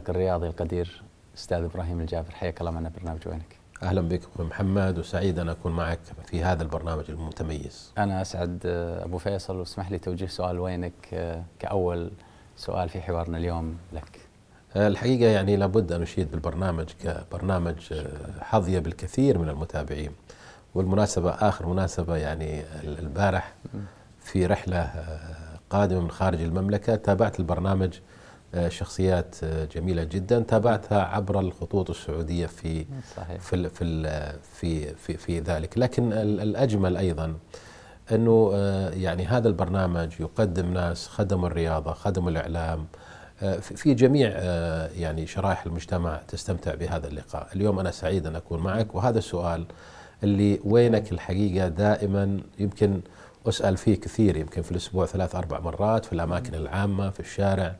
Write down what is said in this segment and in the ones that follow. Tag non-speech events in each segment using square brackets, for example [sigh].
عندك الرياضي القدير استاذ ابراهيم الجابر حياك الله معنا برنامج وينك اهلا بك ابو محمد وسعيد ان اكون معك في هذا البرنامج المتميز انا اسعد ابو فيصل واسمح لي توجيه سؤال وينك آه، كاول سؤال في حوارنا اليوم لك آه، الحقيقه يعني لابد ان اشيد بالبرنامج كبرنامج آه، حظي بالكثير من المتابعين والمناسبه اخر مناسبه يعني البارح في رحله قادمه من خارج المملكه تابعت البرنامج آه، شخصيات آه، جميله جدا تابعتها عبر الخطوط السعوديه في صحيح. في في في في, في ذلك لكن الاجمل ايضا انه آه، يعني هذا البرنامج يقدم ناس خدموا الرياضه خدموا الاعلام في جميع يعني شرائح المجتمع تستمتع بهذا اللقاء اليوم انا سعيد ان اكون معك وهذا السؤال اللي وينك الحقيقه دائما يمكن اسال فيه كثير يمكن في الاسبوع ثلاث اربع مرات في الاماكن العامه في الشارع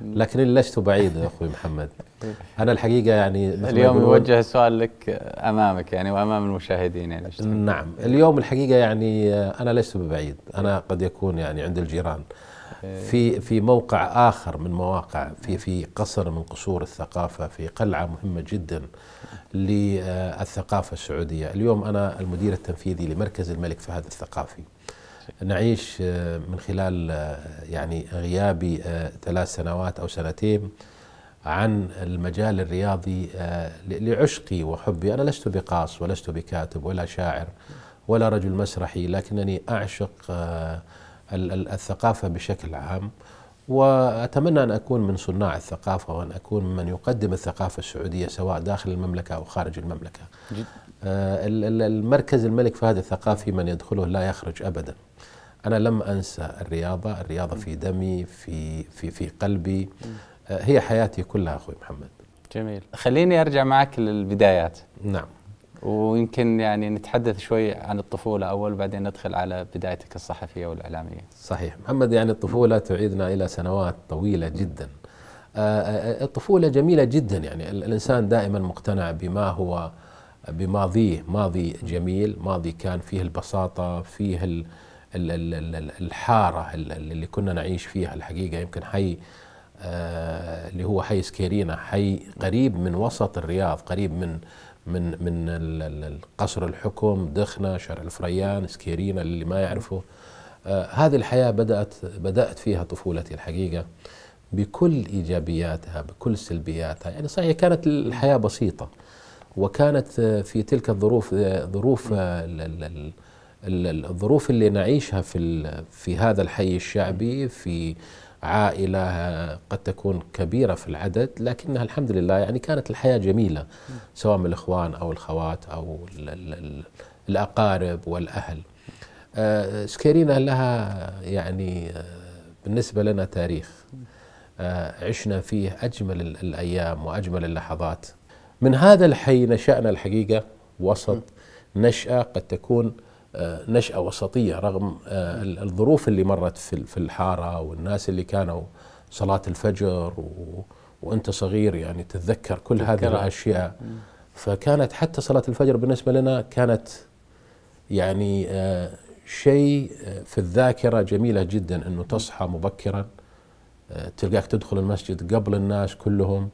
لكنني لست بعيد يا اخوي محمد انا الحقيقه يعني اليوم يوجه السؤال لك امامك يعني وامام المشاهدين يعني نعم اليوم الحقيقه يعني انا لست ببعيد انا قد يكون يعني عند الجيران في في موقع اخر من مواقع في في قصر من قصور الثقافه في قلعه مهمه جدا للثقافه السعوديه، اليوم انا المدير التنفيذي لمركز الملك فهد الثقافي. نعيش آه، من خلال آه، يعني غيابي آه، ثلاث سنوات أو سنتين عن المجال الرياضي لعشقي وحبي أنا لست بقاص ولست بكاتب ولا شاعر ولا رجل مسرحي لكنني أعشق الثقافة بشكل عام وأتمنى أن أكون من صناع الثقافة وأن أكون من يقدم الثقافة السعودية سواء داخل المملكة أو خارج المملكة المركز الملك فهد الثقافي من يدخله لا يخرج أبداً انا لم انسى الرياضه، الرياضه في دمي في في في قلبي هي حياتي كلها اخوي محمد. جميل، خليني ارجع معك للبدايات. نعم. ويمكن يعني نتحدث شوي عن الطفوله اول وبعدين ندخل على بدايتك الصحفيه والاعلاميه. صحيح، محمد يعني الطفوله تعيدنا الى سنوات طويله جدا. آه، آه، آه، الطفوله جميله جدا يعني الانسان دائما مقتنع بما هو بماضيه، ماضي جميل، ماضي كان فيه البساطه، فيه الحاره اللي كنا نعيش فيها الحقيقه يمكن حي آه، اللي هو حي سكيرينا حي قريب من وسط الرياض قريب من من من قصر الحكم دخنه شارع الفريان سكيرينا اللي ما يعرفه آه، هذه الحياه بدات بدات فيها طفولتي الحقيقه بكل ايجابياتها بكل سلبياتها يعني صحيح كانت الحياه بسيطه وكانت في تلك الظروف آه، ظروف الظروف اللي نعيشها في في هذا الحي الشعبي في عائلة قد تكون كبيرة في العدد لكنها الحمد لله يعني كانت الحياة جميلة سواء من الإخوان أو الخوات أو الـ الـ الأقارب والأهل آه، سكيرينا لها يعني آه، بالنسبة لنا تاريخ آه، عشنا فيه أجمل الأيام وأجمل اللحظات من هذا الحي نشأنا الحقيقة وسط نشأة قد تكون نشأة وسطية رغم آه، الظروف اللي مرت في الحارة والناس اللي كانوا صلاة الفجر و... وأنت صغير يعني تتذكر كل هذه الأشياء فكانت حتى صلاة الفجر بالنسبة لنا كانت يعني آه، شيء آه، في الذاكرة جميلة جدا أنه تصحى مبكرا تلقاك تدخل المسجد قبل الناس كلهم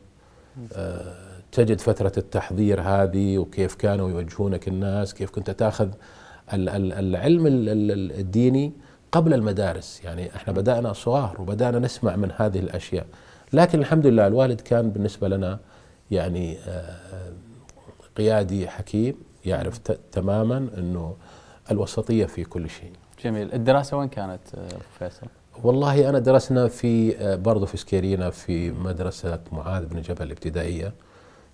تجد فترة التحضير هذه وكيف كانوا يوجهونك الناس كيف كنت تاخذ العلم الديني قبل المدارس يعني احنا بدأنا صغار وبدأنا نسمع من هذه الأشياء لكن الحمد لله الوالد كان بالنسبة لنا يعني آه، قيادي حكيم يعرف تماما أنه الوسطية في كل شيء جميل الدراسة وين كانت آه، فيصل؟ والله أنا درسنا في آه، برضو في سكيرينا في مدرسة معاذ بن جبل الابتدائية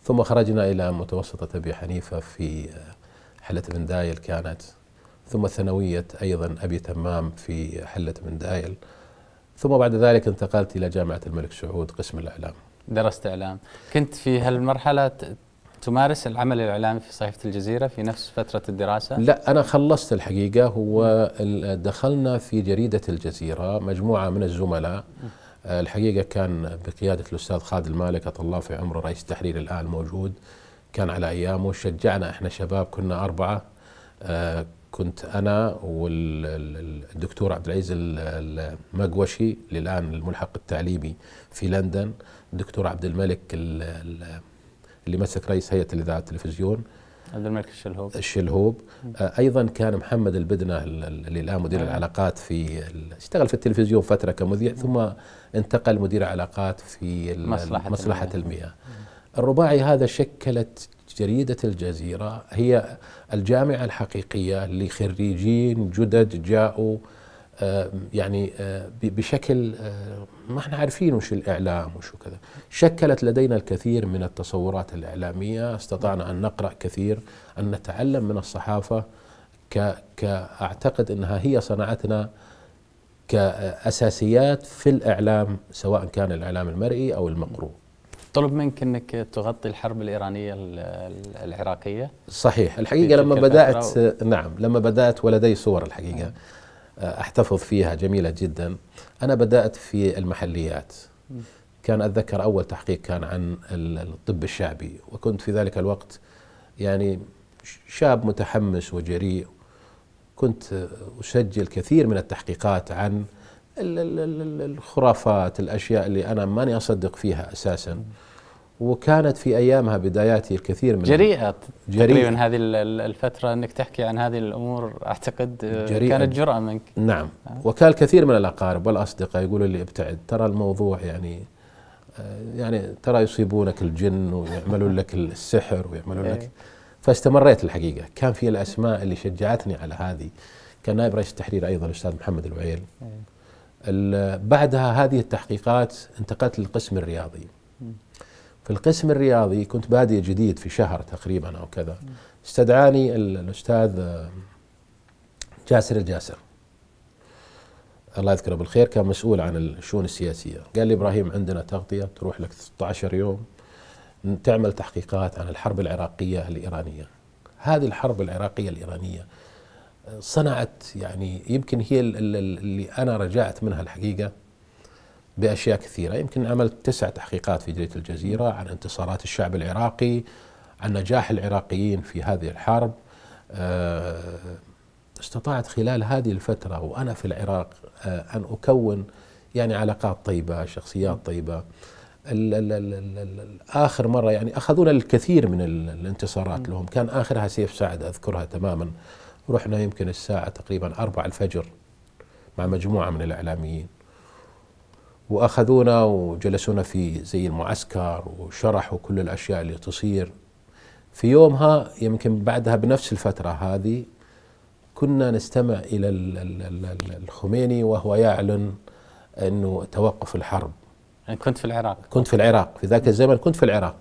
ثم خرجنا إلى متوسطة أبي حنيفة في حلة بن دايل كانت ثم ثانوية أيضا أبي تمام في حلة من دايل ثم بعد ذلك انتقلت إلى جامعة الملك سعود قسم الإعلام درست إعلام كنت في هالمرحلة تمارس العمل الإعلامي في صحيفة الجزيرة في نفس فترة الدراسة؟ لا أنا خلصت الحقيقة هو دخلنا في جريدة الجزيرة مجموعة من الزملاء الحقيقة كان بقيادة الأستاذ خالد المالك أطلع في عمره رئيس تحرير الآن موجود كان على أيامه شجعنا إحنا شباب كنا أربعة آه، كنت انا والدكتور عبد العزيز المقوشي اللي الان الملحق التعليمي في لندن الدكتور عبد الملك اللي مسك رئيس هيئه الاذاعه والتلفزيون عبد الملك الشلهوب الشلهوب آه، ايضا كان محمد البدنه اللي الان مدير نعم. العلاقات في اشتغل في التلفزيون فتره كمذيع نعم. ثم انتقل مدير علاقات في مصلحه, مصلحة المياه الرباعي هذا شكلت جريده الجزيره هي الجامعة الحقيقية لخريجين جدد جاءوا آه، يعني آه، بشكل آه، ما احنا عارفين وش الاعلام وشو كذا شكلت لدينا الكثير من التصورات الاعلاميه استطعنا ان نقرا كثير ان نتعلم من الصحافه كاعتقد انها هي صنعتنا كاساسيات في الاعلام سواء كان الاعلام المرئي او المقروء طلب منك انك تغطي الحرب الايرانيه العراقيه صحيح الحقيقه لما بدات و... نعم لما بدات ولدي صور الحقيقه نعم. آه، احتفظ فيها جميله جدا انا بدات في المحليات كان اتذكر اول تحقيق كان عن الطب الشعبي وكنت في ذلك الوقت يعني شاب متحمس وجريء كنت اسجل كثير من التحقيقات عن الخرافات الاشياء اللي انا ماني اصدق فيها اساسا وكانت في ايامها بداياتي الكثير من جريئه جريئة تقريبا هذه الفتره انك تحكي عن هذه الامور اعتقد آه، جريئة كانت جرأه منك نعم آه. وكان الكثير من الاقارب والاصدقاء يقولوا لي ابتعد ترى الموضوع يعني آه، يعني ترى يصيبونك الجن ويعملون لك السحر ويعملون لك إيه. فاستمريت الحقيقه كان في الاسماء اللي شجعتني على هذه كان نائب رئيس التحرير ايضا الاستاذ محمد الوعيل إيه. بعدها هذه التحقيقات انتقلت للقسم الرياضي في القسم الرياضي كنت بادئ جديد في شهر تقريبا او كذا استدعاني الاستاذ آه، جاسر الجاسر الله يذكره بالخير كان مسؤول عن الشؤون السياسيه قال لي ابراهيم عندنا تغطيه تروح لك 16 يوم تعمل تحقيقات عن الحرب العراقيه الايرانيه هذه الحرب العراقيه الايرانيه آه، صنعت يعني يمكن هي اللي انا رجعت منها الحقيقه باشياء كثيره يمكن عملت تسع تحقيقات في جريده الجزيره عن انتصارات الشعب العراقي عن نجاح العراقيين في هذه الحرب آه، استطعت خلال هذه الفتره وانا في العراق آه، ان اكون يعني علاقات طيبه شخصيات طيبه اخر مره يعني اخذونا الكثير من الانتصارات لهم كان اخرها سيف سعد اذكرها تماما رحنا يمكن الساعه تقريبا 4 الفجر مع مجموعه من الاعلاميين واخذونا وجلسونا في زي المعسكر وشرحوا كل الاشياء اللي تصير في يومها يمكن بعدها بنفس الفتره هذه كنا نستمع الى الخميني وهو يعلن انه توقف الحرب يعني كنت في العراق كنت في العراق في ذاك الزمن كنت في العراق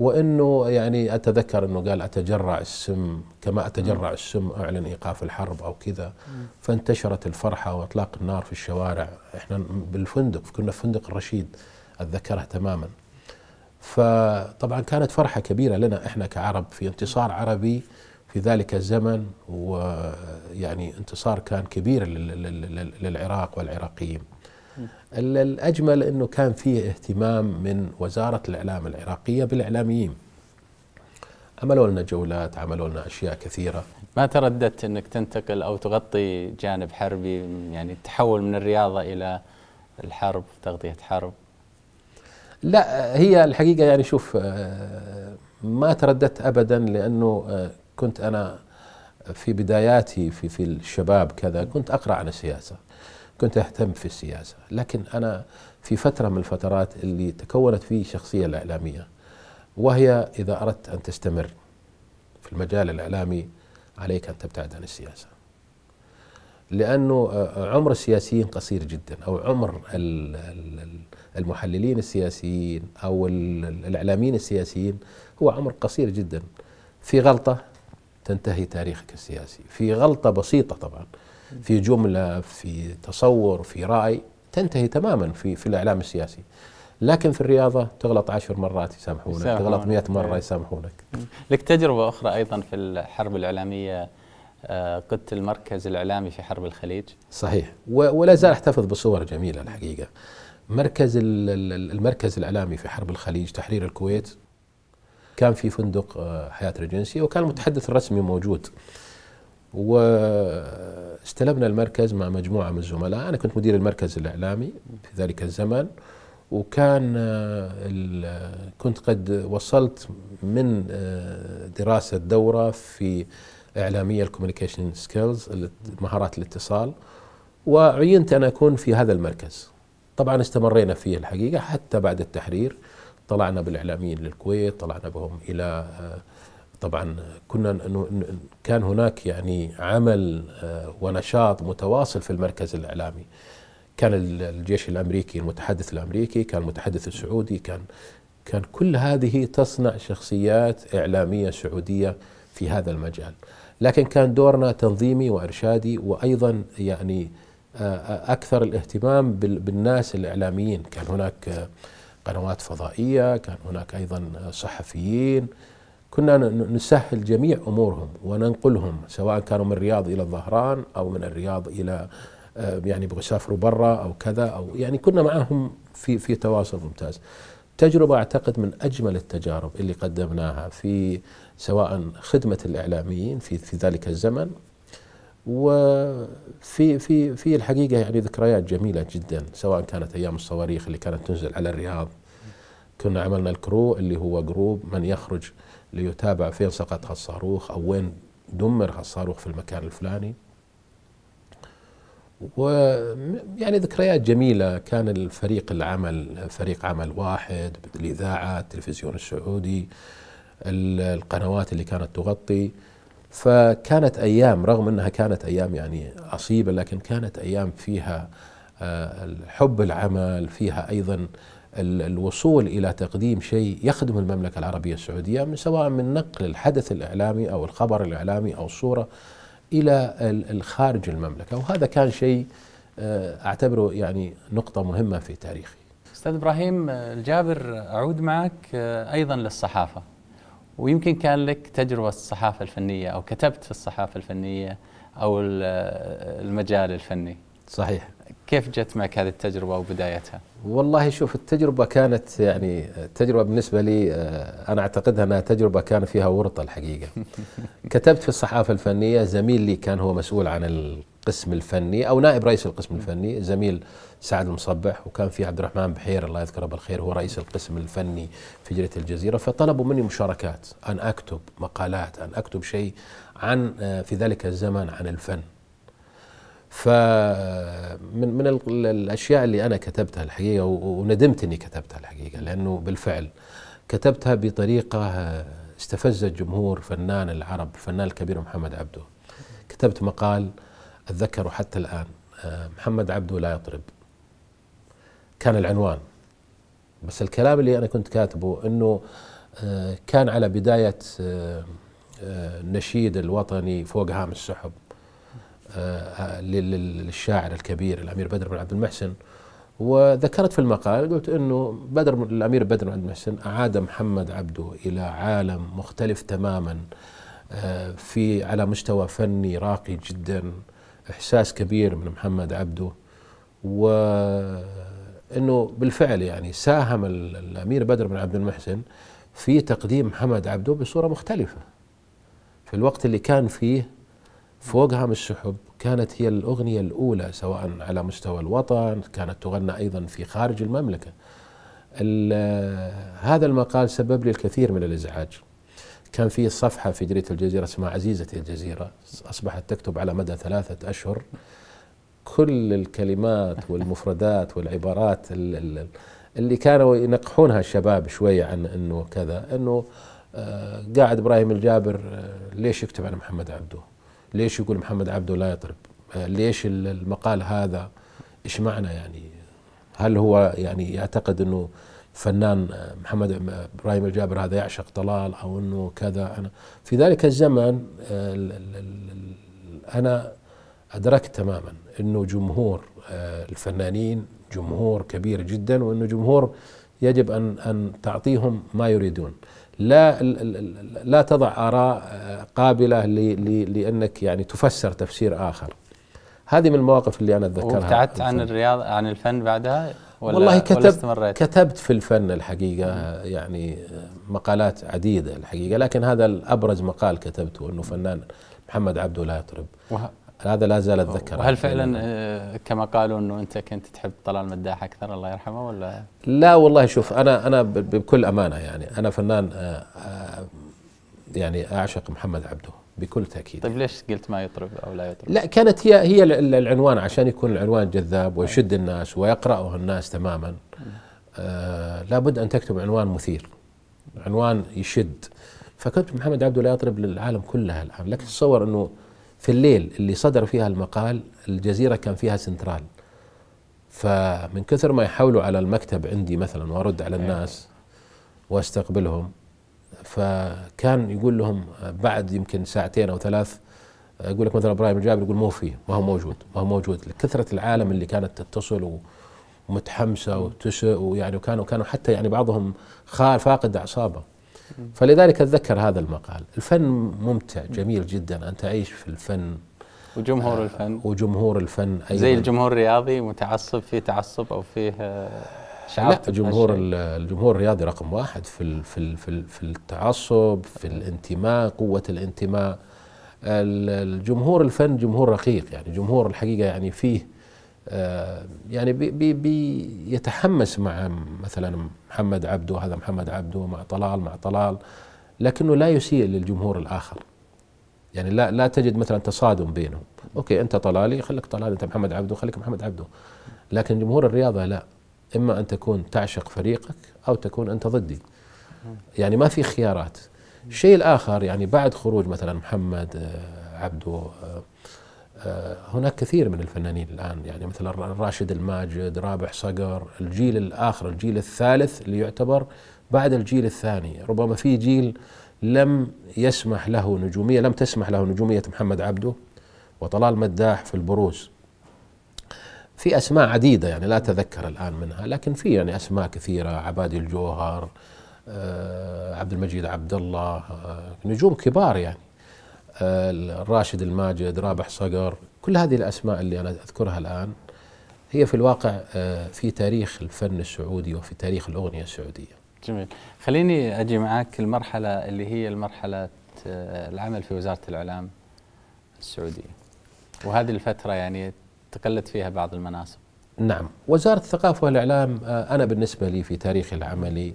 وانه يعني اتذكر انه قال اتجرع السم كما اتجرع السم اعلن ايقاف الحرب او كذا فانتشرت الفرحه واطلاق النار في الشوارع احنا بالفندق كنا في فندق الرشيد اتذكرها تماما فطبعا كانت فرحه كبيره لنا احنا كعرب في انتصار عربي في ذلك الزمن ويعني انتصار كان كبير للعراق والعراقيين الأجمل أنه كان فيه اهتمام من وزارة الإعلام العراقية بالإعلاميين عملوا لنا جولات عملوا لنا أشياء كثيرة ما ترددت أنك تنتقل أو تغطي جانب حربي يعني التحول من الرياضة إلى الحرب تغطية حرب لا هي الحقيقة يعني شوف آه، ما ترددت أبدا لأنه آه، كنت أنا في بداياتي في في الشباب كذا كنت أقرأ عن السياسة كنت أهتم في السياسة لكن أنا في فترة من الفترات اللي تكونت فيه شخصية الإعلامية وهي إذا أردت أن تستمر في المجال الإعلامي عليك أن تبتعد عن السياسة لأنه آه، آه، عمر السياسيين قصير جدا أو عمر المحللين السياسيين أو الإعلاميين السياسيين هو عمر قصير جدا في غلطة تنتهي تاريخك السياسي في غلطة بسيطة طبعا في جمله في تصور في راي تنتهي تماما في في الاعلام السياسي لكن في الرياضه تغلط عشر مرات يسامحونك تغلط 100 مره إيه. يسامحونك لك تجربه اخرى ايضا في الحرب الاعلاميه آه، قدت المركز الاعلامي في حرب الخليج صحيح ولا زال احتفظ بصور جميله الحقيقه مركز المركز الاعلامي في حرب الخليج تحرير الكويت كان في فندق آه، حياه ريجنسي وكان المتحدث الرسمي موجود واستلمنا المركز مع مجموعة من الزملاء أنا كنت مدير المركز الإعلامي في ذلك الزمن وكان آه، آه، كنت قد وصلت من آه، دراسة دورة في إعلامية الكوميونيكيشن سكيلز مهارات الاتصال وعينت أن أكون في هذا المركز طبعا استمرينا فيه الحقيقة حتى بعد التحرير طلعنا بالإعلاميين للكويت طلعنا بهم إلى طبعا كنا كان هناك يعني عمل آه، ونشاط متواصل في المركز الاعلامي كان الجيش الامريكي المتحدث الامريكي كان المتحدث السعودي كان كان كل هذه تصنع شخصيات اعلاميه سعوديه في هذا المجال لكن كان دورنا تنظيمي وارشادي وايضا يعني آه، آه، اكثر الاهتمام بالناس الاعلاميين كان هناك قنوات فضائيه كان هناك ايضا صحفيين كنا نسهل جميع امورهم وننقلهم سواء كانوا من الرياض الى الظهران او من الرياض الى آه، يعني يبغوا يسافروا برا او كذا او يعني كنا معاهم في في تواصل ممتاز. تجربه اعتقد من اجمل التجارب اللي قدمناها في سواء خدمه الاعلاميين في في ذلك الزمن وفي في في الحقيقه يعني ذكريات جميله جدا سواء كانت ايام الصواريخ اللي كانت تنزل على الرياض كنا عملنا الكرو اللي هو جروب من يخرج ليتابع فين سقط هالصاروخ أو وين دمر هالصاروخ في المكان الفلاني و يعني ذكريات جميلة كان الفريق العمل فريق عمل واحد الإذاعة التلفزيون السعودي القنوات اللي كانت تغطي فكانت أيام رغم أنها كانت أيام يعني عصيبة لكن كانت أيام فيها آه، حب العمل فيها أيضا الوصول الى تقديم شيء يخدم المملكه العربيه السعوديه من سواء من نقل الحدث الاعلامي او الخبر الاعلامي او الصوره الى الخارج المملكه وهذا كان شيء آه، اعتبره يعني نقطه مهمه في تاريخي. استاذ ابراهيم آه، الجابر اعود معك آه، ايضا للصحافه ويمكن كان لك تجربه الصحافه الفنيه او كتبت في الصحافه الفنيه او المجال الفني. صحيح. كيف جت معك هذه التجربة وبدايتها؟ والله شوف التجربة كانت يعني تجربة بالنسبة لي آه، أنا أعتقدها أنها تجربة كان فيها ورطة الحقيقة [laughs] كتبت في الصحافة الفنية زميل لي كان هو مسؤول عن القسم الفني أو نائب رئيس القسم الفني زميل سعد المصبح وكان في عبد الرحمن بحير الله يذكره بالخير هو رئيس القسم الفني في جريدة الجزيرة فطلبوا مني مشاركات أن أكتب مقالات أن أكتب شيء عن آه، في ذلك الزمن عن الفن فمن من الاشياء اللي انا كتبتها الحقيقه وندمت اني كتبتها الحقيقه لانه بالفعل كتبتها بطريقه آه، استفز الجمهور فنان العرب الفنان الكبير محمد عبده كتبت مقال اتذكره حتى الان آه، محمد عبده لا يطرب كان العنوان بس الكلام اللي انا كنت كاتبه انه آه، كان على بدايه النشيد الوطني فوق هام السحب آه، للشاعر الكبير الامير بدر بن عبد المحسن وذكرت في المقال قلت انه بدر الامير بدر بن عبد المحسن اعاد محمد عبده الى عالم مختلف تماما آه، في على مستوى فني راقي جدا احساس كبير من محمد عبده وانه بالفعل يعني ساهم الامير بدر بن عبد المحسن في تقديم محمد عبده بصوره مختلفه في الوقت اللي كان فيه فوقها من الشحب كانت هي الأغنية الأولى سواء على مستوى الوطن كانت تغنى أيضا في خارج المملكة هذا المقال سبب لي الكثير من الإزعاج كان في صفحة في جريدة الجزيرة اسمها عزيزتي الجزيرة أصبحت تكتب على مدى ثلاثة أشهر كل الكلمات والمفردات والعبارات اللي كانوا ينقحونها الشباب شوية عن أنه كذا أنه آه، قاعد إبراهيم الجابر آه، ليش يكتب عن محمد عبده ليش يقول محمد عبده لا يطرب آه، ليش المقال هذا ايش معنى يعني هل هو يعني يعتقد انه فنان آه، محمد آه، ابراهيم الجابر هذا يعشق طلال او انه كذا انا في ذلك الزمن انا ادركت تماما انه جمهور الفنانين جمهور كبير جدا وانه جمهور يجب ان ان تعطيهم ما يريدون. لا لا تضع اراء قابله لانك يعني تفسر تفسير اخر. هذه من المواقف اللي انا اتذكرها. وابتعدت عن الرياض عن الفن بعدها ولا والله كتبت ولا كتبت في الفن الحقيقه يعني مقالات عديده الحقيقه لكن هذا الابرز مقال كتبته انه فنان محمد عبده لا يطرب. هذا لا زال اتذكره وهل فعلا آه، كما قالوا انه انت كنت تحب طلال مداح اكثر الله يرحمه ولا لا والله شوف انا انا بكل امانه يعني انا فنان آه، آه، يعني اعشق محمد عبده بكل تاكيد طيب ليش قلت ما يطرب او لا يطرب؟ لا كانت هي هي العنوان عشان يكون العنوان جذاب ويشد الناس ويقراه الناس تماما لا لابد ان تكتب عنوان مثير عنوان يشد فكتب محمد عبده لا يطرب للعالم كلها الان لكن تصور انه في الليل اللي صدر فيها المقال الجزيرة كان فيها سنترال فمن كثر ما يحاولوا على المكتب عندي مثلا وارد على إيه. الناس واستقبلهم فكان يقول لهم بعد يمكن ساعتين او ثلاث اقول لك مثلا ابراهيم الجابر يقول مو فيه ما هو موجود ما هو موجود لكثره العالم اللي كانت تتصل ومتحمسه وتشئ ويعني وكانوا كانوا حتى يعني بعضهم فاقد اعصابه فلذلك اتذكر هذا المقال الفن ممتع جميل جدا ان تعيش في الفن وجمهور آه، الفن وجمهور الفن أيضا زي الجمهور الرياضي متعصب في تعصب او فيه آه، لا جمهور الجمهور الرياضي رقم واحد في في في, في التعصب في الانتماء قوه الانتماء الجمهور الفن جمهور رقيق يعني جمهور الحقيقه يعني فيه يعني بي بي بيتحمس مع مثلا محمد عبده هذا محمد عبده مع طلال مع طلال لكنه لا يسيء للجمهور الاخر يعني لا لا تجد مثلا تصادم بينهم اوكي انت طلالي خليك طلال انت محمد عبده خليك محمد عبده لكن جمهور الرياضه لا اما ان تكون تعشق فريقك او تكون انت ضدي يعني ما في خيارات الشيء الاخر يعني بعد خروج مثلا محمد آه، عبده آه، آه، هناك كثير من الفنانين الان يعني مثل راشد الماجد، رابح صقر، الجيل الاخر، الجيل الثالث اللي يعتبر بعد الجيل الثاني، ربما في جيل لم يسمح له نجوميه، لم تسمح له نجوميه محمد عبده وطلال مداح في البروز. في اسماء عديده يعني لا اتذكر الان منها، لكن في يعني اسماء كثيره عبادي الجوهر آه، عبد المجيد عبد الله آه، نجوم كبار يعني راشد الماجد رابح صقر كل هذه الأسماء اللي أنا أذكرها الآن هي في الواقع آه، في تاريخ الفن السعودي وفي تاريخ الأغنية السعودية جميل خليني أجي معك المرحلة اللي هي المرحلة آه، العمل في وزارة الإعلام السعودية وهذه الفترة يعني تقلت فيها بعض المناصب نعم وزارة الثقافة والإعلام آه، أنا بالنسبة لي في تاريخي العملي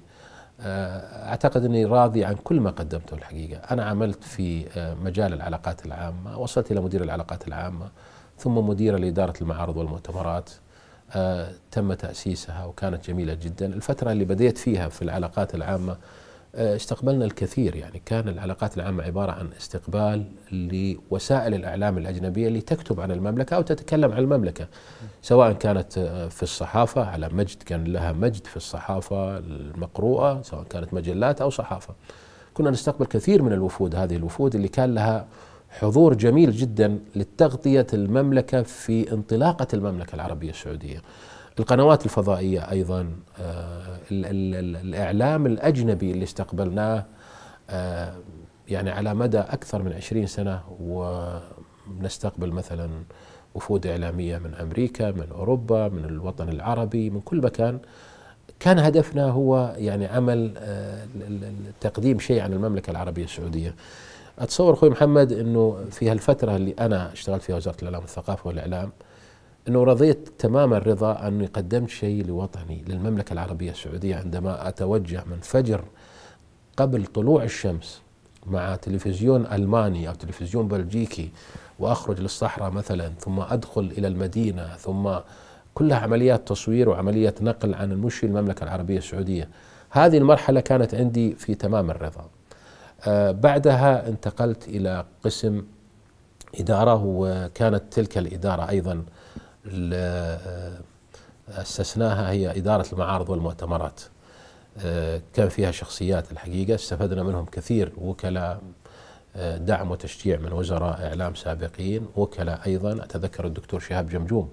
آه، اعتقد اني راضي عن كل ما قدمته الحقيقه، انا عملت في آه، مجال العلاقات العامه، وصلت الى مدير العلاقات العامه، ثم مديره لاداره المعارض والمؤتمرات. آه، تم تاسيسها وكانت جميله جدا، الفتره اللي بديت فيها في العلاقات العامه آه، استقبلنا الكثير يعني كان العلاقات العامة عبارة عن استقبال لوسائل الإعلام الأجنبية اللي تكتب عن المملكة أو تتكلم عن المملكة سواء كانت آه، في الصحافة على مجد كان لها مجد في الصحافة المقروءة سواء كانت مجلات أو صحافة كنا نستقبل كثير من الوفود هذه الوفود اللي كان لها حضور جميل جدا لتغطية المملكة في انطلاقة المملكة العربية السعودية القنوات الفضائية أيضا آه، الإعلام الأجنبي اللي استقبلناه آه، يعني على مدى أكثر من عشرين سنة ونستقبل مثلا وفود إعلامية من أمريكا من أوروبا من الوطن العربي من كل مكان كان هدفنا هو يعني عمل آه، تقديم شيء عن المملكة العربية السعودية أتصور أخوي محمد أنه في هالفترة اللي أنا اشتغلت فيها وزارة الإعلام والثقافة والإعلام انه رضيت تمام الرضا اني قدمت شيء لوطني للمملكه العربيه السعوديه عندما اتوجه من فجر قبل طلوع الشمس مع تلفزيون الماني او تلفزيون بلجيكي واخرج للصحراء مثلا ثم ادخل الى المدينه ثم كلها عمليات تصوير وعمليه نقل عن المشي المملكه العربيه السعوديه هذه المرحله كانت عندي في تمام الرضا آه بعدها انتقلت الى قسم اداره وكانت تلك الاداره ايضا اسسناها هي اداره المعارض والمؤتمرات آه، كان فيها شخصيات الحقيقه استفدنا منهم كثير وكلاء آه، دعم وتشجيع من وزراء اعلام سابقين وكلاء ايضا اتذكر الدكتور شهاب جمجوم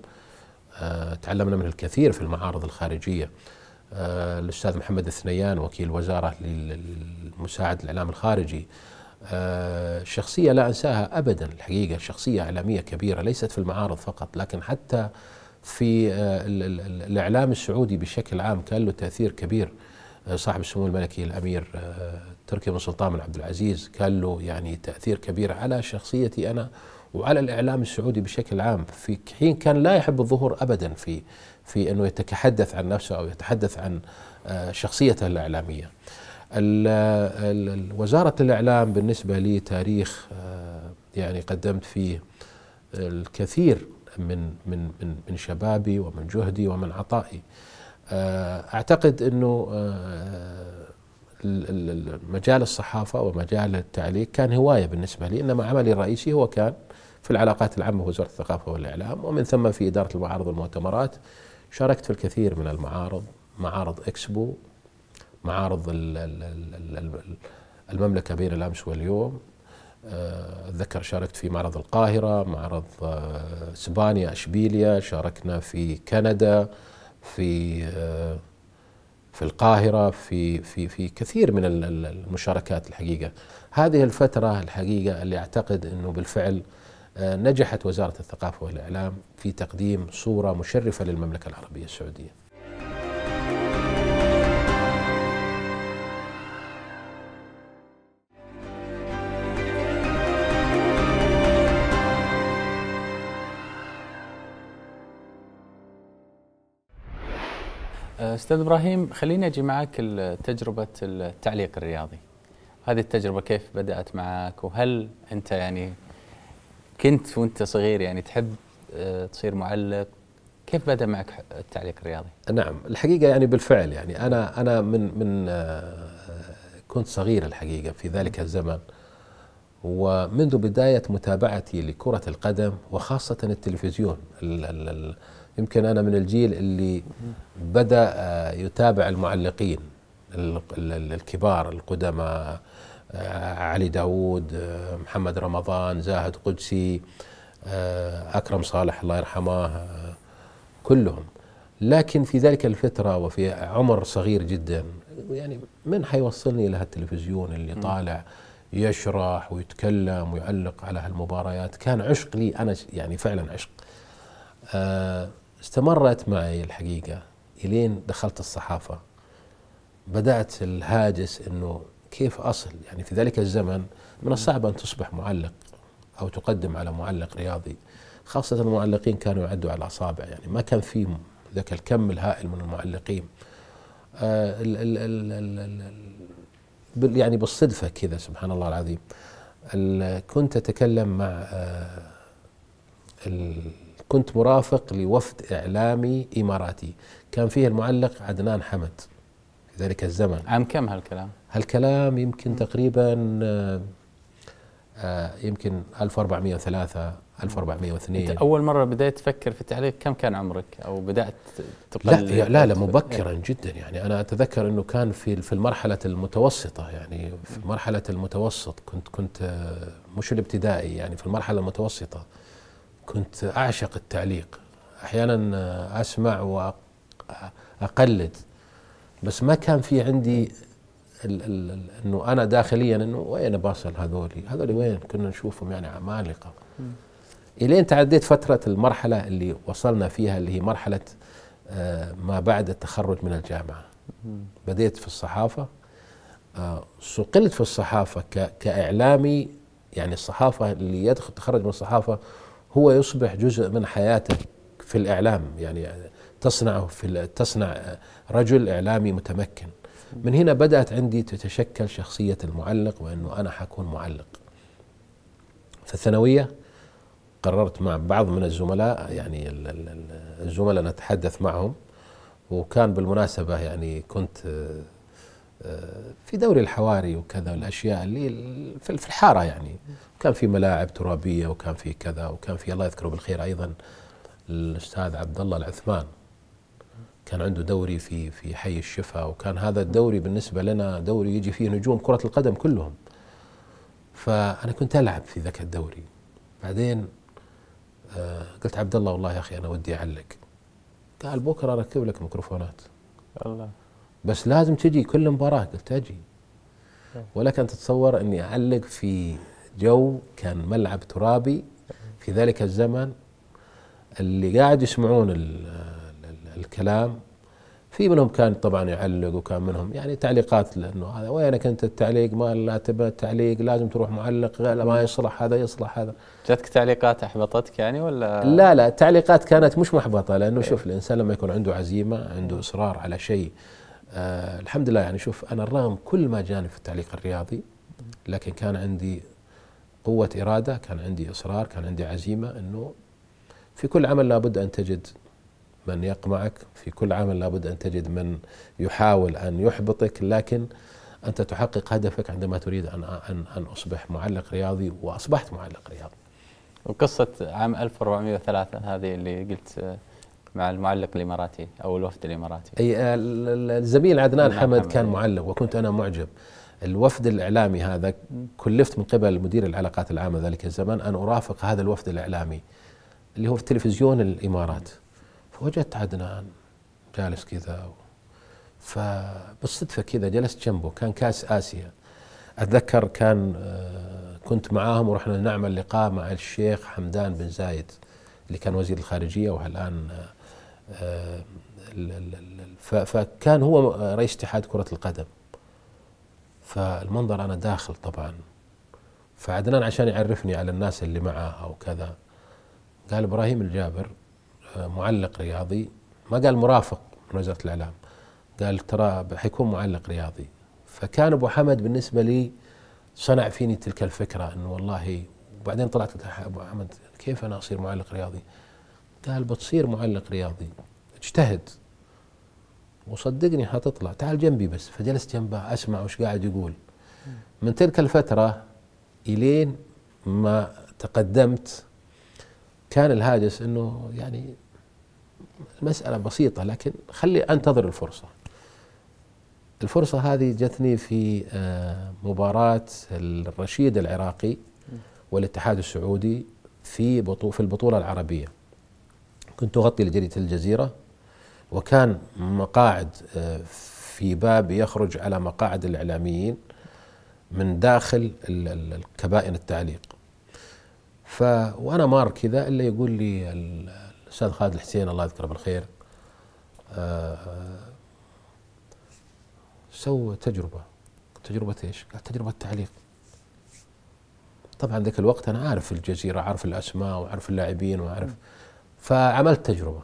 آه، تعلمنا منه الكثير في المعارض الخارجيه الاستاذ محمد الثنيان وكيل وزاره للمساعد الاعلام الخارجي آه، شخصية لا أنساها أبدا الحقيقة شخصية إعلامية كبيرة ليست في المعارض فقط لكن حتى في آه، الإعلام السعودي بشكل عام كان له تأثير كبير آه، صاحب السمو الملكي الأمير تركي بن سلطان بن عبد العزيز كان له يعني تأثير كبير على شخصيتي أنا وعلى الإعلام السعودي بشكل عام في حين كان لا يحب الظهور أبدا في في أنه يتحدث عن نفسه أو يتحدث عن شخصيته الإعلامية وزارة الإعلام بالنسبة لي تاريخ آه، يعني قدمت فيه الكثير من من من من شبابي ومن جهدي ومن عطائي آه، اعتقد انه آه، مجال الصحافه ومجال التعليق كان هوايه بالنسبه لي انما عملي الرئيسي هو كان في العلاقات العامه وزاره الثقافه والاعلام ومن ثم في اداره المعارض والمؤتمرات شاركت في الكثير من المعارض معارض اكسبو معارض المملكة بين الأمس واليوم آه، ذكر شاركت في معرض القاهرة معرض آه، اسبانيا أشبيليا شاركنا في كندا في آه، في القاهرة في في في كثير من المشاركات الحقيقة هذه الفترة الحقيقة اللي أعتقد أنه بالفعل نجحت وزارة الثقافة والإعلام في تقديم صورة مشرفة للمملكة العربية السعودية استاذ ابراهيم خليني اجي معك تجربه التعليق الرياضي هذه التجربه كيف بدات معك وهل انت يعني كنت وانت صغير يعني تحب آه، تصير معلق كيف بدا معك التعليق الرياضي نعم الحقيقه يعني بالفعل يعني انا انا من من آه، كنت صغير الحقيقه في ذلك الزمن ومنذ بدايه متابعتي لكره القدم وخاصه التلفزيون يمكن انا من الجيل اللي بدا آه، يتابع المعلقين الكبار القدماء آه، علي داوود آه، محمد رمضان زاهد قدسي اكرم صالح الله يرحمه كلهم لكن في ذلك الفتره وفي عمر صغير جدا يعني من حيوصلني الى التلفزيون اللي طالع يشرح ويتكلم ويعلق على هالمباريات كان عشق لي انا يعني فعلا عشق آه استمرت معي الحقيقة إلين دخلت الصحافة بدأت الهاجس أنه كيف أصل يعني في ذلك الزمن من الصعب أن تصبح معلق أو تقدم على معلق رياضي خاصة المعلقين كانوا يعدوا على أصابع يعني ما كان في ذاك الكم الهائل من المعلقين آه، يعني بالصدفة كذا سبحان الله العظيم كنت أتكلم مع آه، كنت مرافق لوفد إعلامي إماراتي كان فيه المعلق عدنان حمد في ذلك الزمن عام كم هالكلام؟ هالكلام يمكن تقريبا آه، يمكن 1403 1402 انت اول مره بديت تفكر في التعليق كم كان عمرك او بدات تقلل لا لا, لا مبكرا جدا يعني انا اتذكر انه كان في في المرحله المتوسطه يعني في مرحله المتوسط كنت كنت آه، مش الابتدائي يعني في المرحله المتوسطه كنت أعشق التعليق أحيانا أسمع وأقلد بس ما كان في عندي ال ال انه انا داخليا انه وين باصل هذولي وين؟ كنا نشوفهم يعني عمالقه. الين تعديت فتره المرحله اللي وصلنا فيها اللي هي مرحله آه، ما بعد التخرج من الجامعه. بديت في الصحافه آه صقلت في الصحافه كاعلامي يعني الصحافه اللي يدخل تخرج من الصحافه هو يصبح جزء من حياتك في الإعلام يعني تصنعه في تصنع رجل إعلامي متمكن من هنا بدأت عندي تتشكل شخصية المعلق وأنه أنا حكون معلق في الثانوية قررت مع بعض من الزملاء يعني الزملاء نتحدث معهم وكان بالمناسبة يعني كنت آه، آه، في دوري الحواري وكذا والأشياء اللي في الحارة يعني كان في ملاعب ترابيه وكان في كذا وكان في الله يذكره بالخير ايضا الاستاذ عبد الله العثمان كان عنده دوري في في حي الشفا وكان هذا الدوري بالنسبه لنا دوري يجي فيه نجوم كره القدم كلهم فانا كنت العب في ذاك الدوري بعدين آه، قلت عبد الله والله يا اخي انا ودي اعلق قال بكره اركب لك ميكروفونات الله بس لازم تجي كل مباراه قلت اجي نعم. ولك ان تتصور اني اعلق في جو كان ملعب ترابي في ذلك الزمن اللي قاعد يسمعون الـ الـ الكلام في منهم كان طبعا يعلق وكان منهم يعني تعليقات لانه هذا وينك انت التعليق ما لا تبى التعليق لازم تروح معلق ما يصلح هذا يصلح هذا جاتك تعليقات احبطتك يعني ولا لا لا التعليقات كانت مش محبطه لانه شوف الانسان لما يكون عنده عزيمه عنده اصرار على شيء آه الحمد لله يعني شوف انا رغم كل ما جاني في التعليق الرياضي لكن كان عندي قوة إرادة كان عندي إصرار كان عندي عزيمة أنه في كل عمل لابد أن تجد من يقمعك في كل عمل لابد أن تجد من يحاول أن يحبطك لكن أنت تحقق هدفك عندما تريد أن, أن, أن أصبح معلق رياضي وأصبحت معلق رياضي وقصة عام 1403 هذه اللي قلت آه، مع المعلق الإماراتي أو الوفد الإماراتي أي آه، الزميل عدنان نعم، حمد, حمد كان معلق وكنت أنا معجب الوفد الاعلامي هذا كلفت من قبل مدير العلاقات العامه ذلك الزمان ان ارافق هذا الوفد الاعلامي اللي هو في تلفزيون الامارات فوجدت عدنان جالس كذا فبالصدفه كذا جلست جنبه كان كاس اسيا اتذكر كان آه، كنت معاهم ورحنا نعمل لقاء مع الشيخ حمدان بن زايد اللي كان وزير الخارجيه وهالان آه، آه، فكان هو رئيس اتحاد كره القدم فالمنظر انا داخل طبعا فعدنان عشان يعرفني على الناس اللي معاه او كذا قال ابراهيم الجابر آه، معلق رياضي ما قال مرافق من وزاره الاعلام قال ترى حيكون معلق رياضي فكان ابو حمد بالنسبه لي صنع فيني تلك الفكره انه والله وبعدين طلعت قلت ابو حمد كيف انا اصير معلق رياضي؟ قال بتصير معلق رياضي اجتهد وصدقني حتطلع تعال جنبي بس فجلست جنبه اسمع وش قاعد يقول من تلك الفتره الين ما تقدمت كان الهاجس انه يعني المساله بسيطه لكن خلي انتظر الفرصه الفرصة هذه جتني في آه، مباراة الرشيد العراقي والاتحاد السعودي في في البطولة العربية كنت أغطي لجريدة الجزيرة وكان مقاعد آه، في باب يخرج على مقاعد الإعلاميين من داخل الكبائن التعليق ف وانا مار كذا الا يقول لي الاستاذ خالد الحسين الله يذكره بالخير آه، آه، سوى تجربه تجربه ايش؟ قال تجربه تعليق طبعا ذاك الوقت انا عارف الجزيره عارف الاسماء وعارف اللاعبين وعارف فعملت تجربه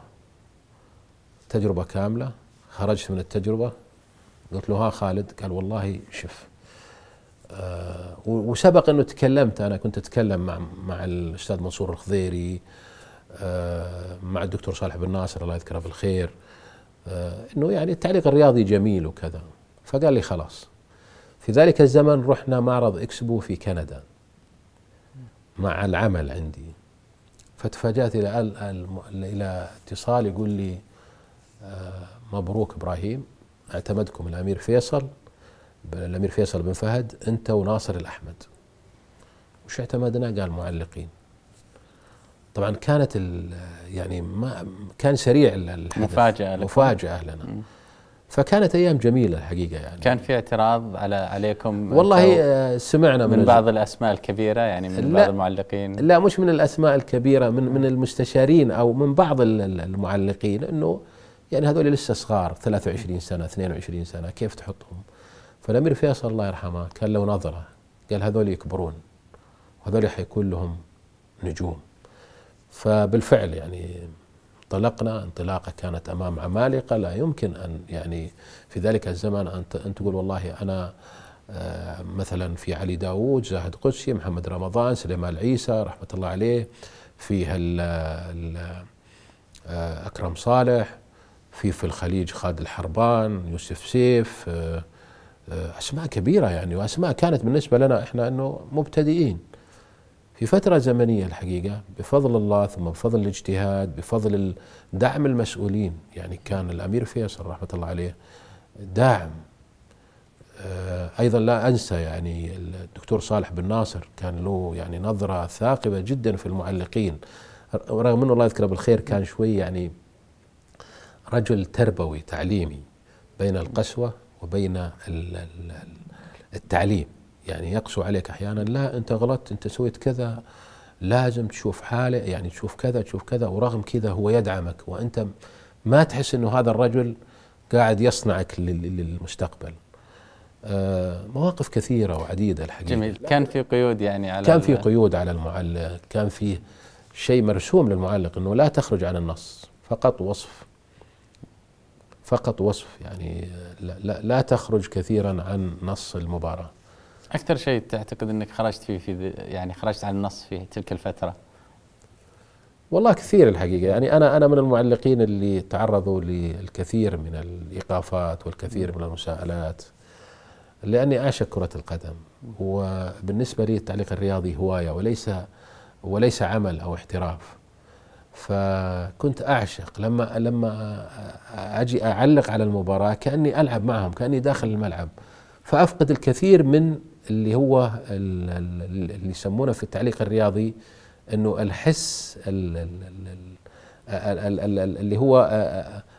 تجربة كاملة خرجت من التجربة قلت له ها خالد قال والله شف أه وسبق انه تكلمت انا كنت اتكلم مع مع الاستاذ منصور الخضيري أه مع الدكتور صالح بن ناصر الله يذكره بالخير أه انه يعني التعليق الرياضي جميل وكذا فقال لي خلاص في ذلك الزمن رحنا معرض اكسبو في كندا مع العمل عندي فتفاجات الى الى اتصال يقول لي مبروك ابراهيم اعتمدكم الامير فيصل الامير فيصل بن فهد انت وناصر الاحمد وش اعتمدنا؟ قال معلقين طبعا كانت يعني ما كان سريع الحدث مفاجاه مفاجاه لنا م. فكانت ايام جميله الحقيقه يعني كان في اعتراض على عليكم والله آه، سمعنا من, من بعض الاسماء الكبيره يعني من بعض المعلقين لا مش من الاسماء الكبيره من من المستشارين او من بعض المعلقين انه يعني هذول لسه صغار 23 سنه 22 سنه كيف تحطهم؟ فالامير فيصل الله يرحمه كان له نظره قال هذول يكبرون وهذول حيكون لهم نجوم فبالفعل يعني انطلقنا انطلاقه كانت امام عمالقه لا يمكن ان يعني في ذلك الزمن ان تقول والله انا آه، مثلا في علي داوود زاهد قدسي محمد رمضان سليمان العيسى رحمه الله عليه في ال ال آه، اكرم صالح في في الخليج خالد الحربان يوسف سيف آه، آه، أسماء كبيرة يعني وأسماء كانت بالنسبة لنا إحنا أنه مبتدئين في فترة زمنية الحقيقة بفضل الله ثم بفضل الاجتهاد بفضل دعم المسؤولين يعني كان الأمير فيصل رحمة الله عليه داعم آه، ايضا لا انسى يعني الدكتور صالح بن ناصر كان له يعني نظره ثاقبه جدا في المعلقين رغم انه الله يذكره بالخير كان شوي يعني رجل تربوي تعليمي بين القسوة وبين التعليم يعني يقسو عليك أحيانا لا أنت غلطت أنت سويت كذا لازم تشوف حاله يعني تشوف كذا تشوف كذا ورغم كذا هو يدعمك وأنت ما تحس أنه هذا الرجل قاعد يصنعك للمستقبل آه، مواقف كثيرة وعديدة الحقيقة جميل كان في قيود يعني على كان في قيود على المعلق كان في شيء مرسوم للمعلق أنه لا تخرج عن النص فقط وصف فقط وصف يعني لا, لا, لا تخرج كثيرا عن نص المباراة أكثر شيء تعتقد أنك خرجت فيه في يعني خرجت عن النص في تلك الفترة والله كثير الحقيقة يعني أنا أنا من المعلقين اللي تعرضوا للكثير من الإيقافات والكثير من المساءلات لأني أعشق كرة القدم وبالنسبة لي التعليق الرياضي هواية وليس وليس عمل أو احتراف فكنت اعشق لما لما اجي اعلق على المباراه كاني العب معهم كاني داخل الملعب فافقد الكثير من اللي هو اللي يسمونه في التعليق الرياضي انه الحس اللي هو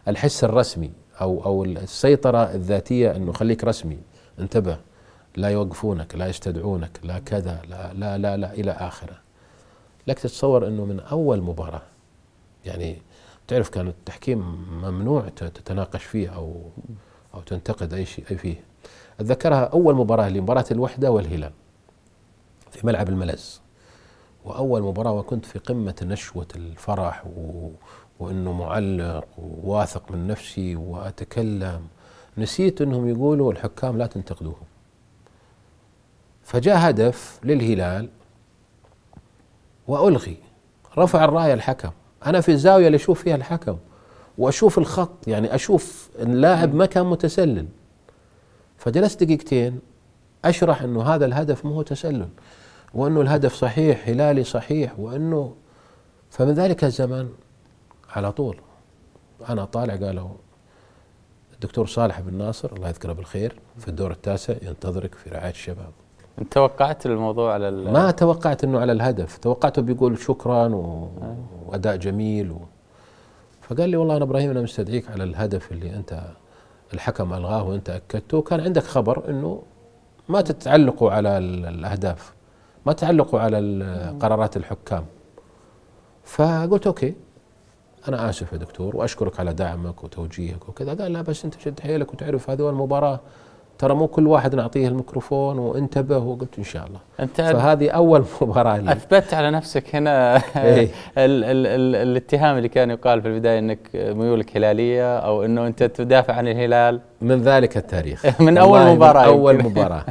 الحس الرسمي او او السيطره الذاتيه انه خليك رسمي انتبه لا يوقفونك لا يستدعونك لا كذا لا لا لا, لا الى اخره لك تتصور انه من اول مباراه يعني تعرف كان التحكيم ممنوع تتناقش فيه او او تنتقد اي شيء فيه اتذكرها اول مباراه لي مباراه الوحده والهلال في ملعب الملز واول مباراه وكنت في قمه نشوه الفرح و... وانه معلق وواثق من نفسي واتكلم نسيت انهم يقولوا الحكام لا تنتقدوهم فجاء هدف للهلال والغي رفع الرايه الحكم انا في الزاويه اللي اشوف فيها الحكم واشوف الخط يعني اشوف اللاعب ما كان متسلل فجلست دقيقتين اشرح انه هذا الهدف مو تسلل وانه الهدف صحيح هلالي صحيح وانه فمن ذلك الزمان على طول انا طالع قالوا الدكتور صالح بن ناصر الله يذكره بالخير في الدور التاسع ينتظرك في رعايه الشباب انت توقعت الموضوع على ما توقعت انه على الهدف توقعته بيقول شكرا و... واداء جميل و... فقال لي والله انا ابراهيم انا مستدعيك على الهدف اللي انت الحكم الغاه وانت اكدته وكان عندك خبر انه ما تتعلقوا على الاهداف ما تعلقوا على قرارات الحكام فقلت اوكي انا اسف يا دكتور واشكرك على دعمك وتوجيهك وكذا قال لا بس انت شد حيلك وتعرف هذه المباراه ترى مو كل واحد نعطيه الميكروفون وانتبه وقلت ان شاء الله انت فهذه اول [laughs] مباراه لي اثبتت على نفسك هنا [laughs] إيه؟ ال ال ال الاتهام اللي كان يقال في البدايه انك ميولك هلاليه او انه انت تدافع عن الهلال من ذلك التاريخ [laughs] من اول مباراه من اول مباراه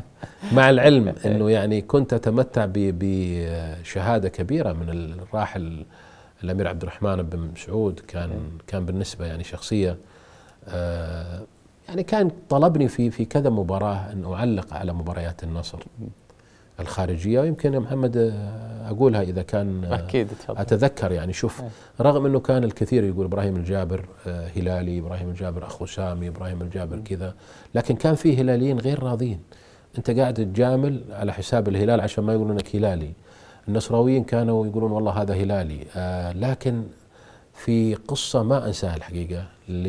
مع العلم إيه. انه يعني كنت اتمتع بشهاده كبيره من الراحل الامير عبد الرحمن بن سعود كان إيه. كان بالنسبه يعني شخصيه آه يعني كان طلبني في في كذا مباراه ان اعلق على مباريات النصر الخارجيه ويمكن يا محمد آه، اقولها اذا كان آه، اكيد تفضل. اتذكر يعني شوف إيه. رغم انه كان الكثير يقول ابراهيم الجابر آه، هلالي ابراهيم الجابر اخو سامي ابراهيم الجابر كذا لكن كان في هلاليين غير راضين انت قاعد تجامل على حساب الهلال عشان ما يقولون انك هلالي النصراويين كانوا يقولون والله هذا هلالي لكن في قصه ما انساها الحقيقه ل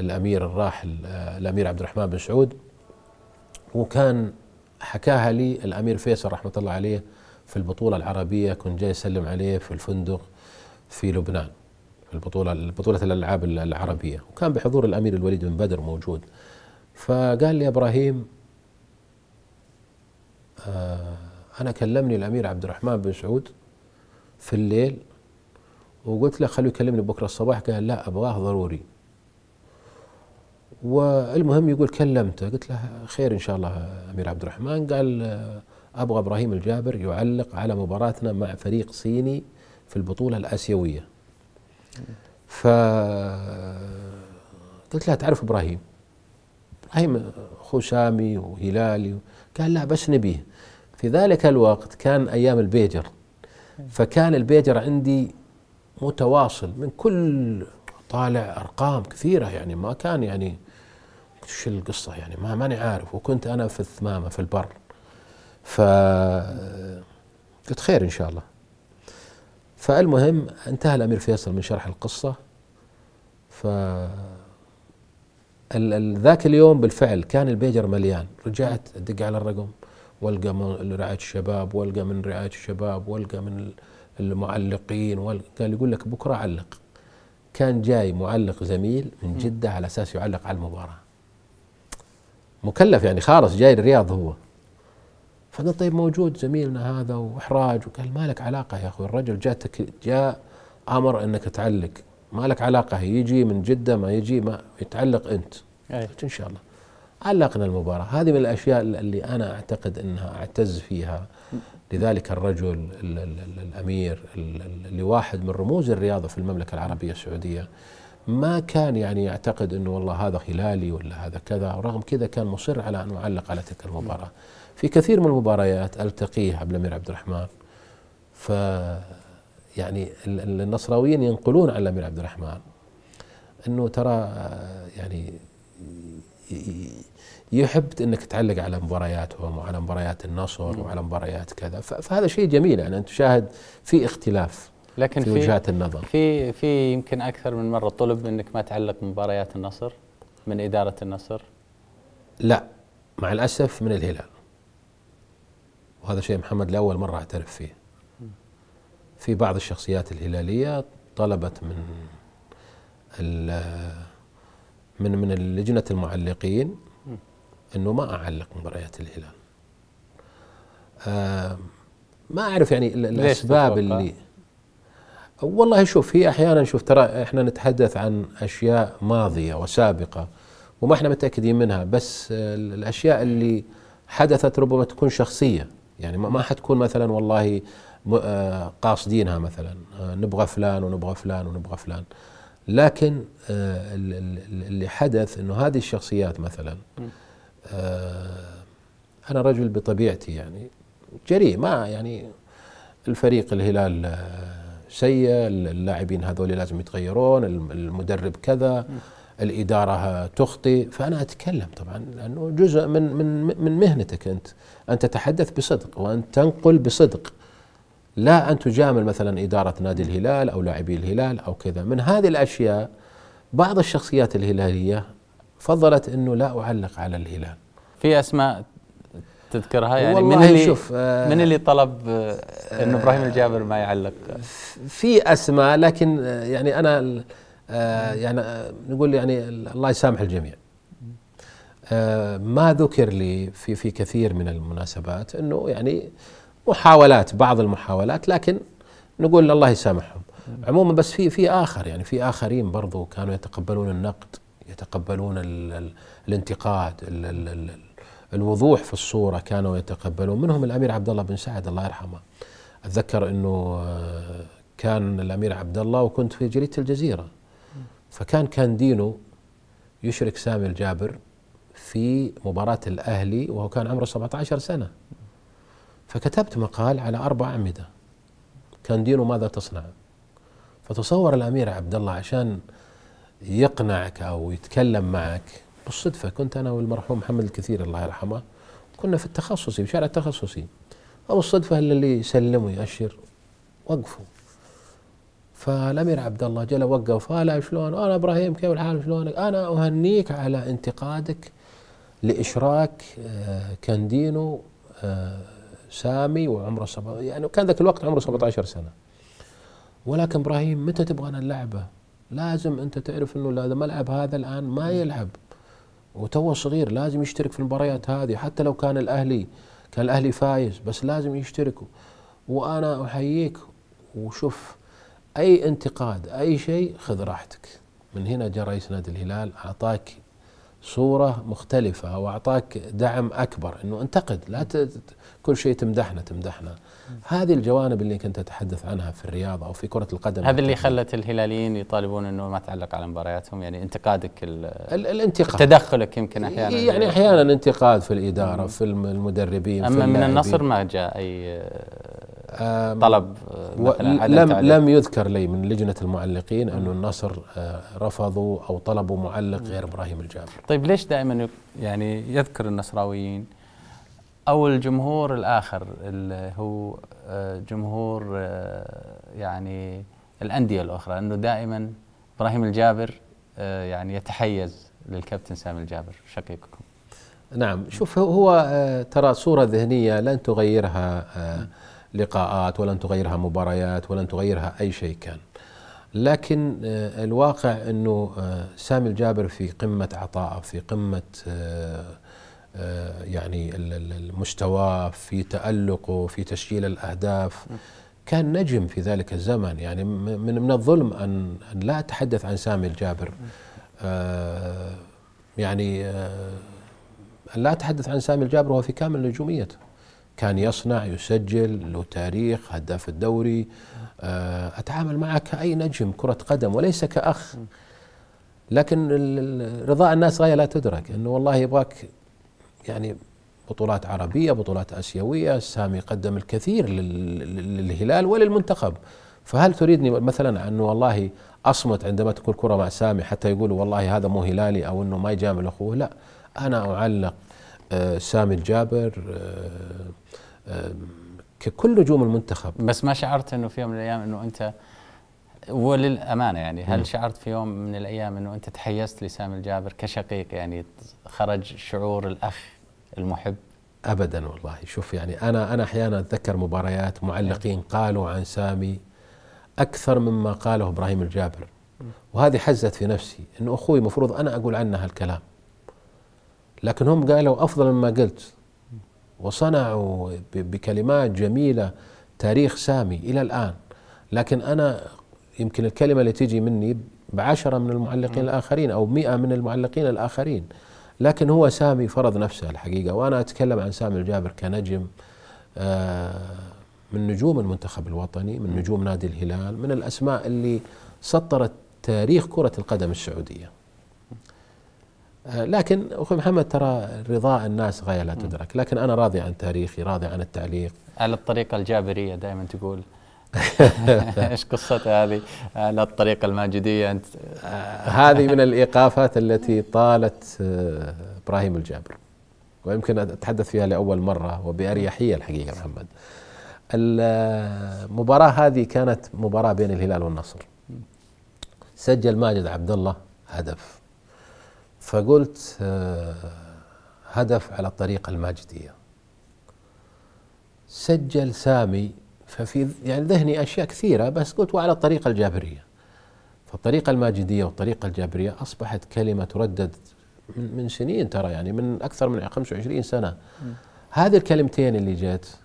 الامير الراحل آه، الامير عبد الرحمن بن سعود وكان حكاها لي الامير فيصل رحمه الله عليه في البطوله العربيه كنت جاي اسلم عليه في الفندق في لبنان في البطوله بطوله الالعاب العربيه وكان بحضور الامير الوليد بن بدر موجود فقال لي ابراهيم آه، انا كلمني الامير عبد الرحمن بن سعود في الليل وقلت له خليه يكلمني بكره الصباح قال لا ابغاه ضروري والمهم يقول كلمته قلت له خير إن شاء الله أمير عبد الرحمن قال أبغى إبراهيم الجابر يعلق على مباراتنا مع فريق صيني في البطولة الآسيوية ف قلت له تعرف إبراهيم إبراهيم أخو سامي وهلالي قال لا بس نبيه في ذلك الوقت كان أيام البيجر فكان البيجر عندي متواصل من كل طالع ارقام كثيره يعني ما كان يعني وش القصه يعني ما ماني عارف وكنت انا في الثمامه في البر ف قلت خير ان شاء الله فالمهم انتهى الامير فيصل من شرح القصه ف ذاك اليوم بالفعل كان البيجر مليان رجعت ادق على الرقم والقى من رعايه الشباب والقى من رعايه الشباب والقى من المعلقين والقى قال يقول لك بكره علق كان جاي معلق زميل من جده على اساس يعلق على المباراه مكلف يعني خالص جاي الرياض هو فقال طيب موجود زميلنا هذا واحراج وقال ما لك علاقه يا اخوي الرجل جاتك جاء امر انك تعلق ما لك علاقه يجي من جده ما يجي ما يتعلق انت قلت ان شاء الله علقنا المباراه هذه من الاشياء اللي انا اعتقد انها اعتز فيها لذلك الرجل الـ الـ الـ الامير اللي واحد من رموز الرياضه في المملكه العربيه السعوديه ما كان يعني يعتقد انه والله هذا خلالي ولا هذا كذا ورغم كذا كان مصر على ان اعلق على تلك المباراه في كثير من المباريات التقيه عبد الامير عبد الرحمن ف يعني النصراويين ينقلون على الامير عبد الرحمن انه ترى آه، يعني يحب انك تعلق على مبارياتهم وعلى مباريات النصر وعلى مباريات كذا فهذا شيء جميل يعني ان تشاهد في اختلاف لكن في وجهات النظر في في يمكن اكثر من مره طلب انك ما تعلق مباريات النصر من اداره النصر لا مع الاسف من الهلال وهذا شيء محمد لاول مره اعترف فيه في بعض الشخصيات الهلاليه طلبت من من من لجنه المعلقين انه ما اعلق مباريات الهلال آه ما اعرف يعني الاسباب اللي والله شوف هي احيانا شوف ترى احنا نتحدث عن اشياء ماضيه وسابقه وما احنا متاكدين منها بس الاشياء اللي حدثت ربما تكون شخصيه يعني ما حتكون مثلا والله آه، قاصدينها مثلا آه، نبغى فلان ونبغى فلان ونبغى فلان لكن آه، اللي حدث انه هذه الشخصيات مثلا انا رجل بطبيعتي يعني جريء ما يعني الفريق الهلال سيء اللاعبين هذول لازم يتغيرون المدرب كذا الاداره تخطي فانا اتكلم طبعا لانه جزء من من من مهنتك انت ان تتحدث بصدق وان تنقل بصدق لا ان تجامل مثلا اداره نادي الهلال او لاعبي الهلال او كذا من هذه الاشياء بعض الشخصيات الهلاليه فضلت انه لا اعلق على الهلال في اسماء تذكرها يعني من اللي شوف آه، من اللي طلب آه، آه، ان ابراهيم الجابر ما يعلق في اسماء لكن يعني انا يعني نقول يعني الله يسامح الجميع ما ذكر لي في في كثير من المناسبات انه يعني محاولات بعض المحاولات لكن نقول الله يسامحهم عموما بس في في اخر يعني في اخرين برضو كانوا يتقبلون النقد يتقبلون الـ الـ الانتقاد الـ الـ الـ الوضوح في الصورة كانوا يتقبلون منهم الأمير عبد الله بن سعد الله يرحمه أتذكر أنه آه، كان الأمير عبد الله وكنت في جريدة الجزيرة فكان كاندينو يشرك سامي الجابر في مباراة الأهلي وهو كان عمره 17 سنة فكتبت مقال على أربع أعمدة كاندينو ماذا تصنع فتصور الأمير عبد الله عشان يقنعك أو يتكلم معك بالصدفه كنت انا والمرحوم محمد الكثير الله يرحمه كنا في التخصصي في شارع التخصصي او الصدفه اللي يسلم ويأشر وقفوا فالامير عبد الله جل وقف قال شلون انا ابراهيم كيف الحال شلونك انا اهنيك على انتقادك لاشراك آه، كاندينو آه، سامي وعمره سبع يعني كان ذاك الوقت عمره 17 سنه ولكن ابراهيم متى تبغى اللعبه؟ لازم انت تعرف انه هذا الملعب هذا الان ما يلعب وتوه صغير لازم يشترك في المباريات هذه حتى لو كان الاهلي كان الاهلي فايز بس لازم يشتركوا وانا احييك وشوف اي انتقاد اي شيء خذ راحتك من هنا جاء رئيس نادي الهلال اعطاك صوره مختلفه واعطاك دعم اكبر انه انتقد لا كل شيء تمدحنا تمدحنا هذه الجوانب اللي كنت اتحدث عنها في الرياضه او في كره القدم هذا اللي خلت الهلاليين يطالبون انه ما تعلق على مبارياتهم يعني انتقادك الانتقاد تدخلك يمكن احيانا يعني. يعني احيانا انتقاد في الاداره في المدربين اما في من النصر ما جاء اي طلب لم تعليق. لم يذكر لي من لجنه المعلقين انه النصر آه، رفضوا او طلبوا معلق غير ابراهيم الجابر طيب ليش دائما يعني يذكر النصراويين او الجمهور الاخر اللي هو آه، جمهور آه، يعني الانديه الاخرى انه دائما ابراهيم الجابر آه، يعني يتحيز للكابتن سامي الجابر شقيقكم نعم شوف هو ترى صوره ذهنيه لن تغيرها لقاءات ولن تغيرها مباريات ولن تغيرها اي شيء كان لكن الواقع انه سامي الجابر في قمه عطائه في قمه آه، يعني مستواه في تألقه في تسجيل الأهداف كان نجم في ذلك الزمن يعني من من الظلم أن أن لا أتحدث عن سامي الجابر آه، يعني آه، أن لا أتحدث عن سامي الجابر وهو في كامل نجوميته كان يصنع يسجل له تاريخ هداف الدوري أتعامل معه كأي نجم كرة قدم وليس كأخ لكن رضاء الناس غاية لا تدرك أنه والله يبغاك يعني بطولات عربية بطولات آسيوية سامي قدم الكثير للهلال وللمنتخب فهل تريدني مثلا أن والله أصمت عندما تكون كرة مع سامي حتى يقولوا والله هذا مو هلالي أو أنه ما يجامل أخوه لا أنا أعلق آه، سامي الجابر آه، آه، ككل نجوم المنتخب بس ما شعرت أنه في يوم من الأيام أنه أنت وللامانه يعني هل شعرت في يوم من الايام انه انت تحيزت لسامي الجابر كشقيق يعني خرج شعور الاخ المحب؟ ابدا والله شوف يعني انا انا احيانا اتذكر مباريات معلقين نعم. قالوا عن سامي اكثر مما قاله ابراهيم الجابر وهذه حزت في نفسي انه اخوي المفروض انا اقول عنه هالكلام لكن هم قالوا افضل مما قلت وصنعوا بكلمات جميله تاريخ سامي الى الان لكن انا يمكن الكلمة اللي تيجي مني بعشرة من المعلقين الآخرين أو مئة من المعلقين الآخرين لكن هو سامي فرض نفسه الحقيقة وأنا أتكلم عن سامي الجابر كنجم آه، من نجوم المنتخب الوطني من نجوم نادي الهلال من الأسماء اللي سطرت تاريخ كرة القدم السعودية آه، لكن اخوي محمد ترى رضاء الناس غايه لا تدرك، لكن انا راضي عن تاريخي، راضي عن التعليق. على الطريقه الجابريه دائما تقول ايش قصتها هذه على آه، الطريقه الماجديه انت آه. هذه من الايقافات التي طالت آه، ابراهيم الجابر ويمكن اتحدث فيها لاول مره وباريحيه الحقيقه محمد المباراه هذه كانت مباراه بين الهلال والنصر سجل ماجد عبد الله هدف فقلت هدف على الطريقه الماجديه سجل سامي ففي يعني ذهني اشياء كثيره بس قلت وعلى الطريقه الجابريه فالطريقه الماجديه والطريقه الجابريه اصبحت كلمه تردد من, من سنين ترى يعني من اكثر من 25 سنه هذه الكلمتين اللي جت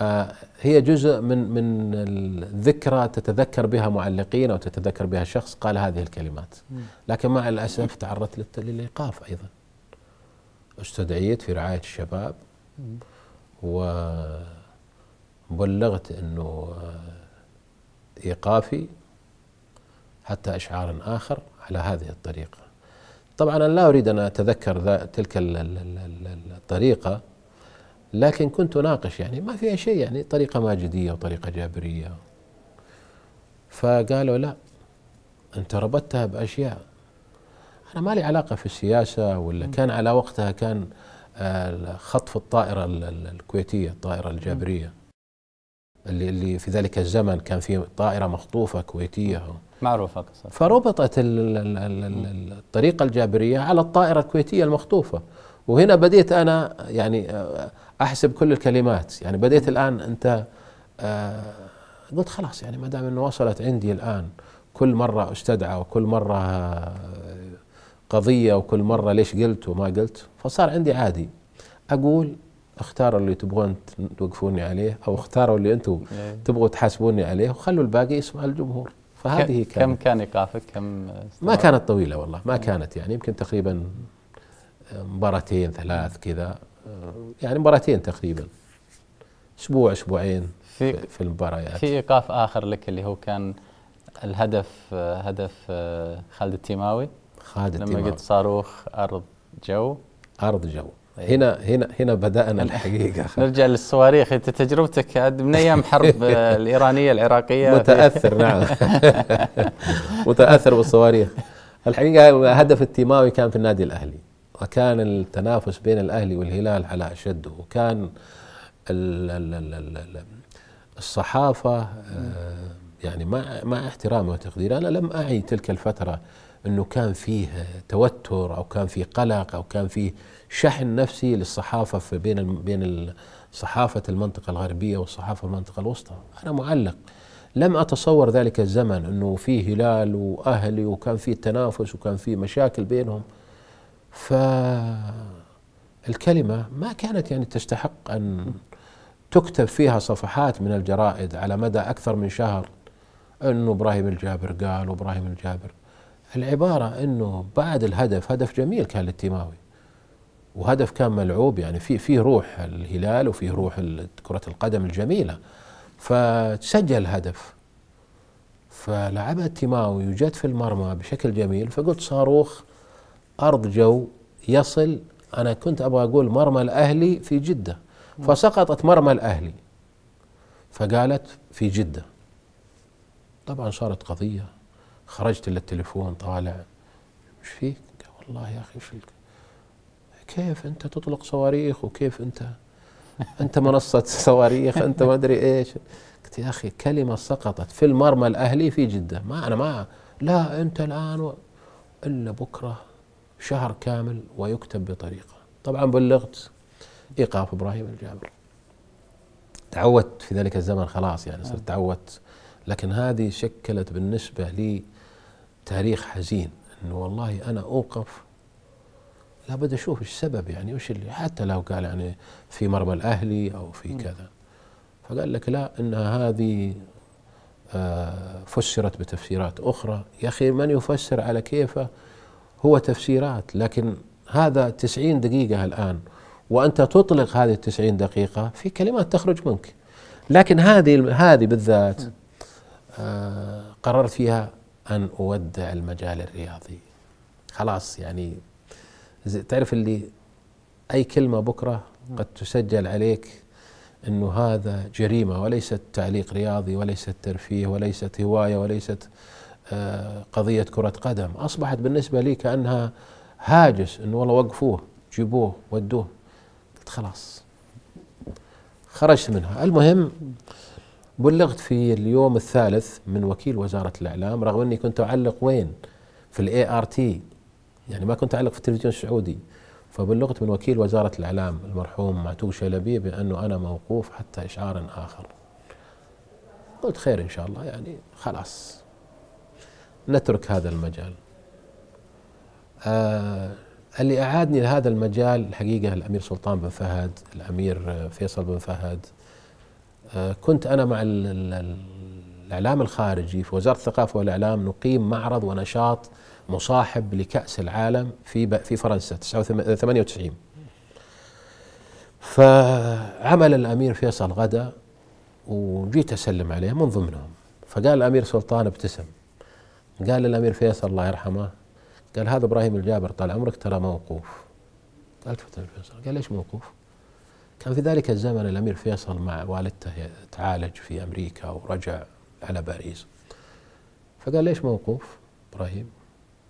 آه، هي جزء من من الذكرى تتذكر بها معلقين او تتذكر بها شخص قال هذه الكلمات لكن مع الاسف تعرضت للايقاف ايضا استدعيت في رعايه الشباب و بلغت انه آه، ايقافي حتى اشعار اخر على هذه الطريقه. طبعا انا لا اريد ان اتذكر تلك الطريقه لكن كنت اناقش يعني ما فيها شيء يعني طريقه ماجديه وطريقه جابريه. فقالوا لا انت ربطتها باشياء انا ما لي علاقه في السياسه ولا كان على وقتها كان آه، خطف الطائره الكويتيه الطائره الجابريه اللي اللي في ذلك الزمن كان في طائره مخطوفه كويتيه معروفه قصر فربطت الطريقه الجابريه على الطائره الكويتيه المخطوفه وهنا بديت انا يعني آه، احسب كل الكلمات يعني بديت الان انت آه، قلت خلاص يعني ما دام انه وصلت عندي الان كل مره استدعى وكل مره آه، قضيه وكل مره ليش قلت وما قلت فصار عندي عادي اقول اختاروا اللي تبغون توقفوني عليه او اختاروا اللي انتم إيه. تبغوا تحاسبوني عليه وخلوا الباقي يسمع الجمهور فهذه كم كانت كان ايقافك كم ما كانت طويله والله ما إيه. كانت يعني يمكن تقريبا آه، مباراتين ثلاث كذا آه، يعني مباراتين تقريبا اسبوع اسبوعين في في المباريات في ايقاف اخر لك اللي هو كان الهدف آه، هدف خالد التيماوي خالد التيماوي لما قلت صاروخ ارض جو ارض جو هنا هنا هنا بدانا الحقيقه [laughs] نرجع للصواريخ انت تجربتك من ايام حرب [laughs] الايرانيه العراقيه متاثر نعم [laughs] متاثر بالصواريخ الحقيقه هدف التيماوي كان في النادي الاهلي وكان التنافس بين الاهلي والهلال على اشده وكان الصحافه آه، يعني مع مع احترامي وتقديري انا لم اعي تلك الفتره انه كان فيه توتر او كان فيه قلق او كان فيه شحن نفسي للصحافه في بين بين صحافه المنطقه الغربيه والصحافه المنطقه الوسطى، انا معلق لم اتصور ذلك الزمن انه في هلال واهلي وكان في تنافس وكان في مشاكل بينهم فالكلمه ما كانت يعني تستحق ان تكتب فيها صفحات من الجرائد على مدى اكثر من شهر انه ابراهيم الجابر قال وابراهيم الجابر العباره انه بعد الهدف هدف جميل كان للتيماوي وهدف كان ملعوب يعني في في روح الهلال وفي روح كرة القدم الجميلة فسجل هدف فلعبها تيماوي وجت في المرمى بشكل جميل فقلت صاروخ أرض جو يصل أنا كنت أبغى أقول مرمى الأهلي في جدة فسقطت مرمى الأهلي فقالت في جدة طبعا صارت قضية خرجت للتليفون طالع ايش فيك؟ والله يا أخي كيف انت تطلق صواريخ وكيف انت انت منصه [laughs] صواريخ انت ما ادري ايش قلت يا اخي كلمه سقطت في المرمى الاهلي في جده ما انا ما لا انت الان و... الا بكره شهر كامل ويكتب بطريقه طبعا بلغت ايقاف ابراهيم الجابر تعودت في ذلك الزمن خلاص يعني صرت آه. تعودت لكن هذه شكلت بالنسبه لي تاريخ حزين انه والله انا اوقف لابد اشوف ايش السبب يعني وش اللي حتى لو قال يعني في مرمى الاهلي او في كذا فقال لك لا انها هذه آه، فسرت بتفسيرات اخرى يا اخي من يفسر على كيفه هو تفسيرات لكن هذا 90 دقيقه الان وانت تطلق هذه التسعين دقيقه في كلمات تخرج منك لكن هذه هذه بالذات آه، قررت فيها ان اودع المجال الرياضي خلاص يعني تعرف اللي أي كلمة بكرة قد تسجل عليك أنه هذا جريمة وليست تعليق رياضي وليست ترفيه وليست هواية وليست آه، قضية كرة قدم أصبحت بالنسبة لي كأنها هاجس أنه والله وقفوه جيبوه ودوه قلت خلاص خرجت منها المهم بلغت في اليوم الثالث من وكيل وزارة الإعلام رغم أني كنت أعلق وين في الاي ار تي يعني ما كنت أعلق في التلفزيون السعودي فبلغت من وكيل وزارة الإعلام المرحوم معتوق شلبي بأنه أنا موقوف حتى إشعار آخر قلت خير إن شاء الله يعني خلاص نترك هذا المجال آه اللي أعادني لهذا المجال الحقيقة الأمير سلطان بن فهد الأمير فيصل بن فهد آه كنت أنا مع الإعلام الخارجي في وزارة الثقافة والإعلام نقيم معرض ونشاط مصاحب لكأس العالم في في فرنسا 98 آه، فعمل الأمير فيصل غدا وجيت أسلم عليه من ضمنهم فقال الأمير سلطان ابتسم قال للأمير فيصل الله يرحمه قال هذا إبراهيم الجابر طال عمرك ترى موقوف قال فيصل قال ليش موقوف؟ كان في ذلك الزمن الأمير فيصل مع والدته تعالج في أمريكا ورجع على باريس فقال ليش موقوف إبراهيم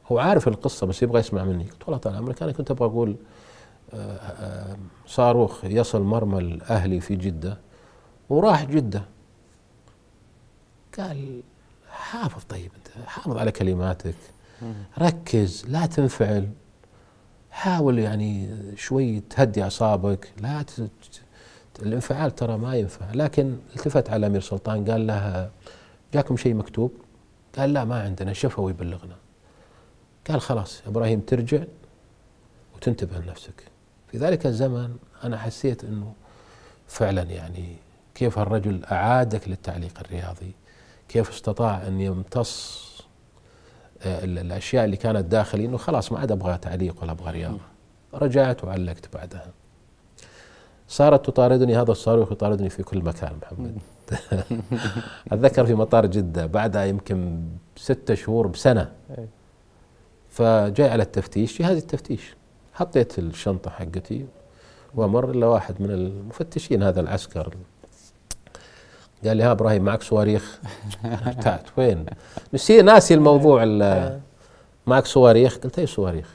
هو عارف القصة بس يبغى يسمع مني قلت والله طال عمرك أنا كنت أبغى أقول آه، آه، صاروخ يصل مرمى الأهلي في جدة وراح جدة قال حافظ طيب أنت حافظ على كلماتك ركز لا تنفعل حاول يعني شوي تهدي أعصابك لا ت... الانفعال ترى ما ينفع لكن التفت على الأمير سلطان قال له جاكم شيء مكتوب قال لا ما عندنا شفوي يبلغنا قال خلاص يا ابراهيم ترجع وتنتبه لنفسك في ذلك الزمن انا حسيت انه فعلا يعني كيف الرجل اعادك للتعليق الرياضي كيف استطاع ان يمتص آه، الاشياء اللي كانت داخلي انه خلاص ما عاد ابغى تعليق ولا ابغى رياضه رجعت وعلقت بعدها صارت تطاردني هذا الصاروخ يطاردني في كل مكان محمد [laughs] اتذكر في مطار جده بعدها يمكن ستة شهور بسنه إيه. فجاي على التفتيش جهاز التفتيش حطيت الشنطة حقتي ومر إلا واحد من المفتشين هذا العسكر قال لي ها ابراهيم معك صواريخ ارتعت وين نسي ناسي الموضوع معك صواريخ قلت اي صواريخ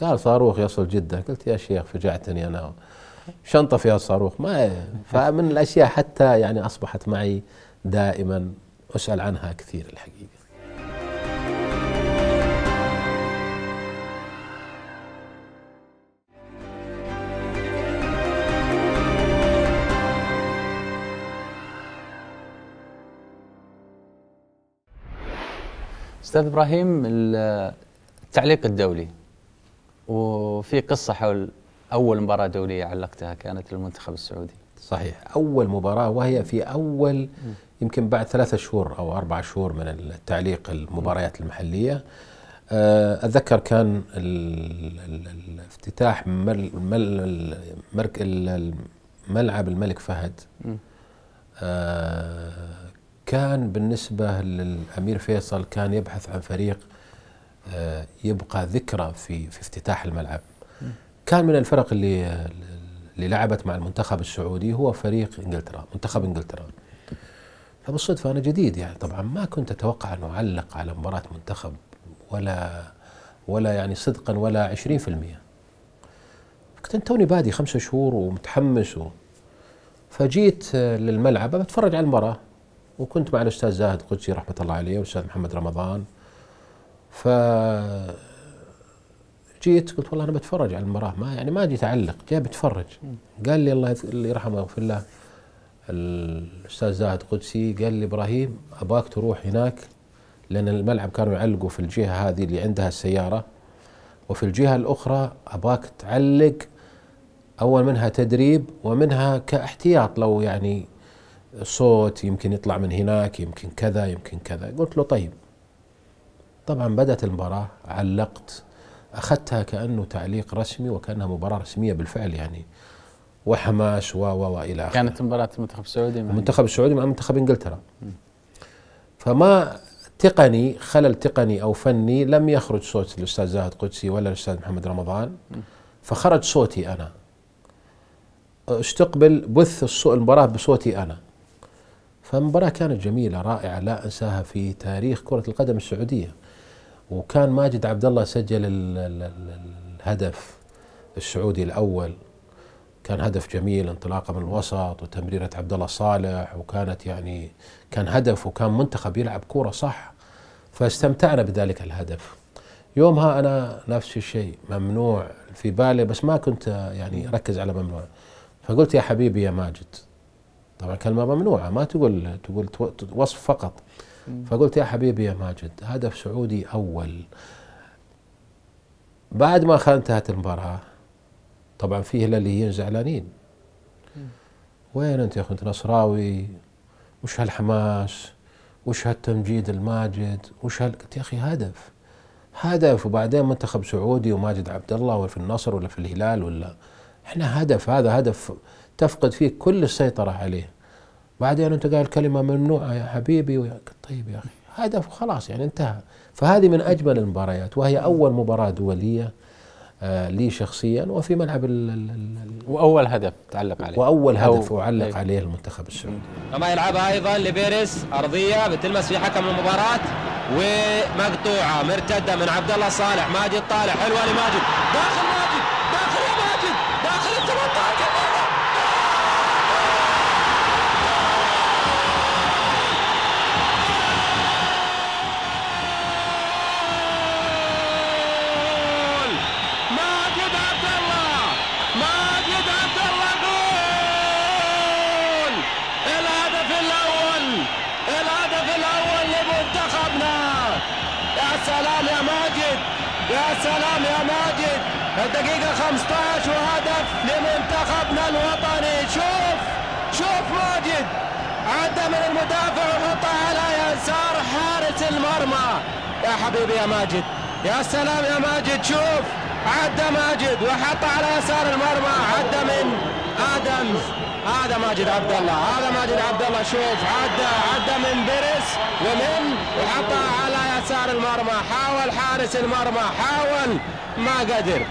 قال صاروخ يصل جدة قلت يا شيخ فجعتني أنا شنطة فيها صاروخ ما فمن الأشياء حتى يعني أصبحت معي دائما أسأل عنها كثير الحقيقة استاذ ابراهيم التعليق الدولي وفي قصه حول اول مباراه دوليه علقتها كانت للمنتخب السعودي صحيح اول مباراه وهي في اول يمكن بعد ثلاثة شهور او اربع شهور من التعليق المباريات المحليه آه، اتذكر كان الافتتاح مل مل ملعب الملك فهد كان بالنسبة للأمير فيصل كان يبحث عن فريق آه، يبقى ذكرى في في افتتاح الملعب كان من الفرق اللي اللي لعبت مع المنتخب السعودي هو فريق انجلترا منتخب انجلترا فبالصدفة أنا جديد يعني طبعا ما كنت أتوقع أن أعلق على مباراة منتخب ولا ولا يعني صدقا ولا 20% كنت توني بادي خمسة شهور ومتحمس و فجيت آه، للملعب بتفرج على المباراة وكنت مع الاستاذ زاهد قدسي رحمه الله عليه والاستاذ محمد رمضان ف جيت قلت والله انا بتفرج على المباراه ما يعني ما جيت اعلق جاي بتفرج قال لي الله اللي يرحمه ويغفر له الاستاذ زاهد قدسي قال لي ابراهيم اباك تروح هناك لان الملعب كانوا يعلقوا في الجهه هذه اللي عندها السياره وفي الجهه الاخرى اباك تعلق اول منها تدريب ومنها كاحتياط لو يعني صوت يمكن يطلع من هناك يمكن كذا يمكن كذا قلت له طيب طبعا بدأت المباراة علقت أخذتها كأنه تعليق رسمي وكأنها مباراة رسمية بالفعل يعني وحماس و و و إلى آخره كانت مباراة المنتخب السعودي مع المنتخب السعودي مع منتخب إنجلترا فما تقني خلل تقني أو فني لم يخرج صوت الأستاذ زاهد قدسي ولا الأستاذ محمد رمضان فخرج صوتي أنا استقبل بث المباراة بصوتي أنا فمباراة كانت جميلة رائعة لا أنساها في تاريخ كرة القدم السعودية وكان ماجد عبد الله سجل الهدف السعودي الأول كان هدف جميل انطلاقه من الوسط وتمريره عبد الله صالح وكانت يعني كان هدف وكان منتخب يلعب كوره صح فاستمتعنا بذلك الهدف يومها انا نفس الشيء ممنوع في بالي بس ما كنت يعني اركز على ممنوع فقلت يا حبيبي يا ماجد طبعا كلمه ممنوعه ما تقول تقول وصف فقط فقلت يا حبيبي يا ماجد هدف سعودي اول بعد ما انتهت المباراه طبعا في هلاليين زعلانين وين انت يا اخي انت نصراوي وش هالحماس وش هالتمجيد الماجد وش هال قلت يا اخي هدف هدف وبعدين منتخب سعودي وماجد عبد الله ولا في النصر ولا في الهلال ولا احنا هدف هذا هدف تفقد فيه كل السيطرة عليه بعدين انت قال كلمة ممنوعة يا حبيبي طيب يا اخي هدف خلاص يعني انتهى فهذه من اجمل المباريات وهي اول مباراة دولية آه، لي شخصيا وفي ملعب الـ الـ الـ واول هدف تعلق عليه واول هدف اعلق أيه. عليه المنتخب السعودي كما يلعبها ايضا لبيريس ارضيه بتلمس في حكم المباراه ومقطوعه مرتده من عبد الله صالح ماجد طالع حلوه لماجد داخل يا حبيبي يا ماجد يا سلام يا ماجد شوف عدى ماجد وحط على يسار المرمى عدى من ادم هذا ماجد عبد الله هذا ماجد عبد الله شوف عدى عدى من بيرس ومن وحطها على يسار المرمى حاول حارس المرمى حاول ما قدر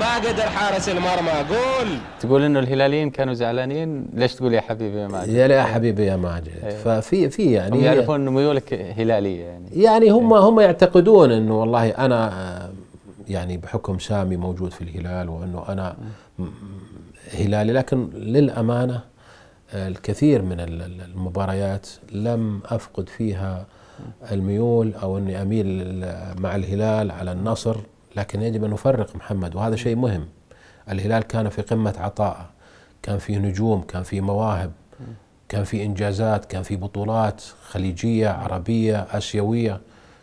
ما قدر حارس المرمى قول تقول انه الهلاليين كانوا زعلانين ليش تقول يا حبيبي يا ماجد يا يا حبيبي يا ماجد إيه. ففي في يعني هم يعرفون انه ميولك هلاليه يعني يعني هم إيه. هم يعتقدون انه والله انا آه، يعني بحكم سامي موجود في الهلال وانه انا هلالي لكن للامانه آه، الكثير من المباريات لم افقد فيها الميول او اني اميل مع الهلال على النصر لكن يجب أن نفرق محمد وهذا شيء مهم الهلال كان في قمة عطائه كان فيه نجوم كان فيه مواهب كان في إنجازات كان في بطولات خليجية عربية آسيوية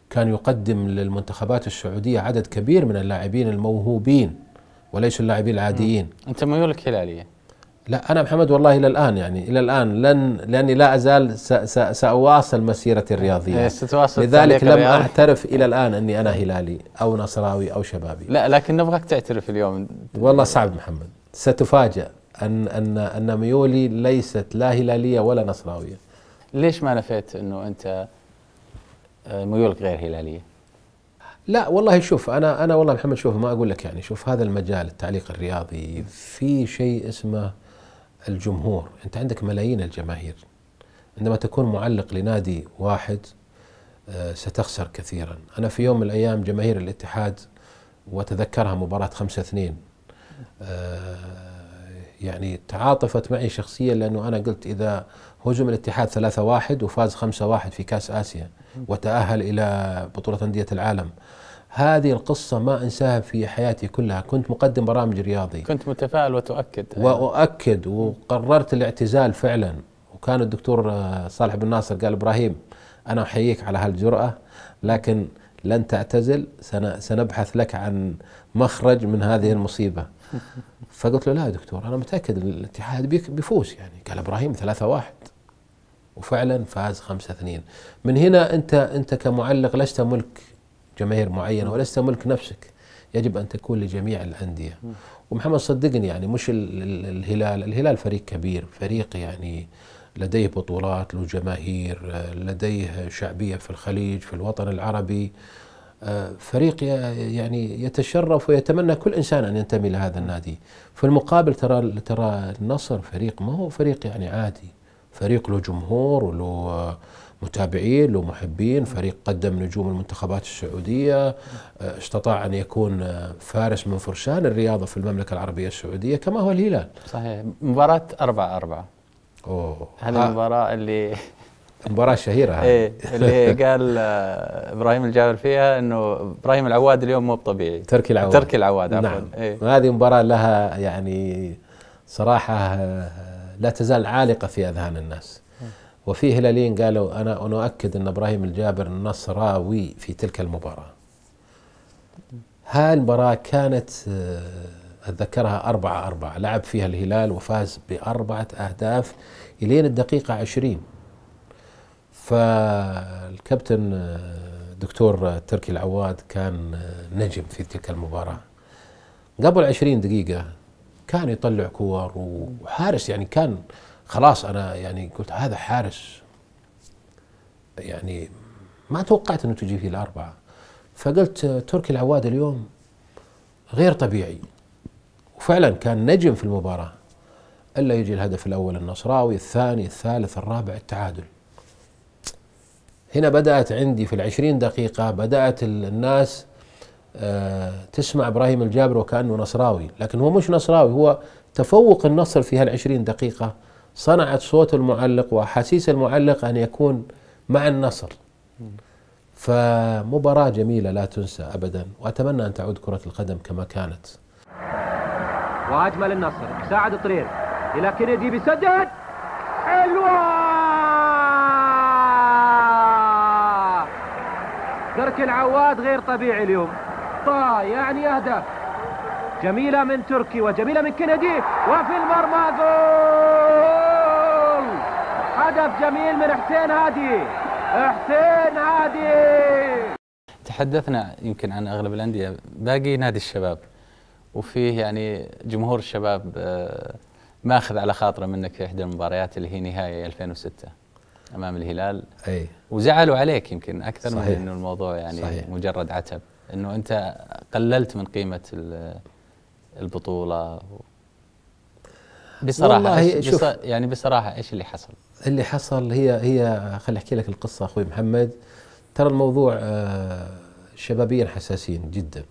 كان يقدم للمنتخبات السعودية عدد كبير من اللاعبين الموهوبين وليس اللاعبين العاديين أنت ميولك هلالية لا أنا محمد والله إلى الآن يعني إلى الآن لن لأني لا أزال سأواصل مسيرتي الرياضية إيه، ستواصل لذلك لم أعترف إلى الآن أني أنا هلالي أو نصراوي أو شبابي لا لكن نبغاك تعترف اليوم والله صعب محمد ستفاجأ أن أن أن ميولي ليست لا هلالية ولا نصراوية ليش ما نفيت أنه أنت آه، ميولك غير هلالية؟ لا والله شوف انا انا والله محمد شوف ما اقول لك يعني شوف هذا المجال التعليق الرياضي في شيء اسمه الجمهور أنت عندك ملايين الجماهير عندما تكون معلق لنادي واحد آه، ستخسر كثيرا أنا في يوم من الأيام جماهير الاتحاد وتذكرها مباراة خمسة اثنين آه، يعني تعاطفت معي شخصيا لأنه أنا قلت إذا هزم الاتحاد ثلاثة واحد وفاز خمسة واحد في كاس آسيا وتأهل إلى بطولة أندية العالم هذه القصة ما أنساها في حياتي كلها كنت مقدم برامج رياضي كنت متفائل وتؤكد وأؤكد وقررت الاعتزال فعلا وكان الدكتور آه، صالح بن ناصر قال إبراهيم أنا أحييك على هالجرأة لكن لن تعتزل سنبحث لك عن مخرج من هذه المصيبة [laughs] فقلت له لا يا دكتور أنا متأكد الاتحاد بيفوز يعني قال إبراهيم ثلاثة واحد وفعلا فاز خمسة اثنين من هنا أنت أنت كمعلق لست ملك جماهير معينه ولست ملك نفسك يجب ان تكون لجميع الانديه ومحمد صدقني يعني مش الهلال الهلال فريق كبير فريق يعني لديه بطولات له جماهير آه، لديه شعبيه في الخليج في الوطن العربي آه، فريق يعني يتشرف ويتمنى كل انسان ان ينتمي لهذا النادي في المقابل ترى ترى النصر فريق ما هو فريق يعني عادي فريق له جمهور وله آه، متابعين له محبين فريق قدم نجوم المنتخبات السعودية آه، استطاع أن يكون آه، فارس من فرشان الرياضة في المملكة العربية السعودية كما هو الهلال صحيح مباراة أربعة أربعة أوه. هذه المباراة اللي مباراة شهيرة هذه ايه اللي [laughs] قال آه، ابراهيم الجابر فيها انه ابراهيم العواد اليوم مو طبيعي تركي العواد تركي العواد عفوا نعم. إيه؟ هذه مباراة لها يعني صراحة لا تزال عالقة في أذهان الناس وفي هلالين قالوا أنا أؤكد أن إبراهيم الجابر نصراوي في تلك المباراة هالمباراة كانت آه، أتذكرها أربعة أربعة لعب فيها الهلال وفاز بأربعة أهداف إلين الدقيقة 20 فالكابتن آه، دكتور آه، تركي العواد كان نجم في تلك المباراة قبل عشرين دقيقة كان يطلع كور وحارس يعني كان خلاص انا يعني قلت هذا حارس يعني ما توقعت انه تجي فيه الاربعه فقلت تركي العواد اليوم غير طبيعي وفعلا كان نجم في المباراه الا يجي الهدف الاول النصراوي الثاني الثالث الرابع التعادل هنا بدات عندي في العشرين دقيقه بدات الناس آه، تسمع ابراهيم الجابر وكانه نصراوي لكن هو مش نصراوي هو تفوق النصر في هالعشرين دقيقه صنعت صوت المعلق واحاسيس المعلق ان يكون مع النصر فمباراه جميله لا تنسى ابدا واتمنى ان تعود كره القدم كما كانت واجمل النصر ساعد طرير الى كندي بيسدد حلوه ترك العواد غير طبيعي اليوم طا يعني اهداف جميله من تركي وجميله من كندي وفي المرمى جول هدف جميل من حسين هادي حسين هادي تحدثنا يمكن عن اغلب الانديه باقي نادي الشباب وفيه يعني جمهور الشباب آه، ماخذ على خاطره منك في احدى المباريات اللي هي نهائي 2006 امام الهلال اي وزعلوا عليك يمكن اكثر صحيح. من انه الموضوع يعني صحيح. مجرد عتب انه انت قللت من قيمه البطوله بصراحه والله شوف يعني بصراحه ايش اللي حصل؟ اللي حصل هي هي خليني احكي لك القصه اخوي محمد ترى الموضوع آه، شبابيا حساسين جدا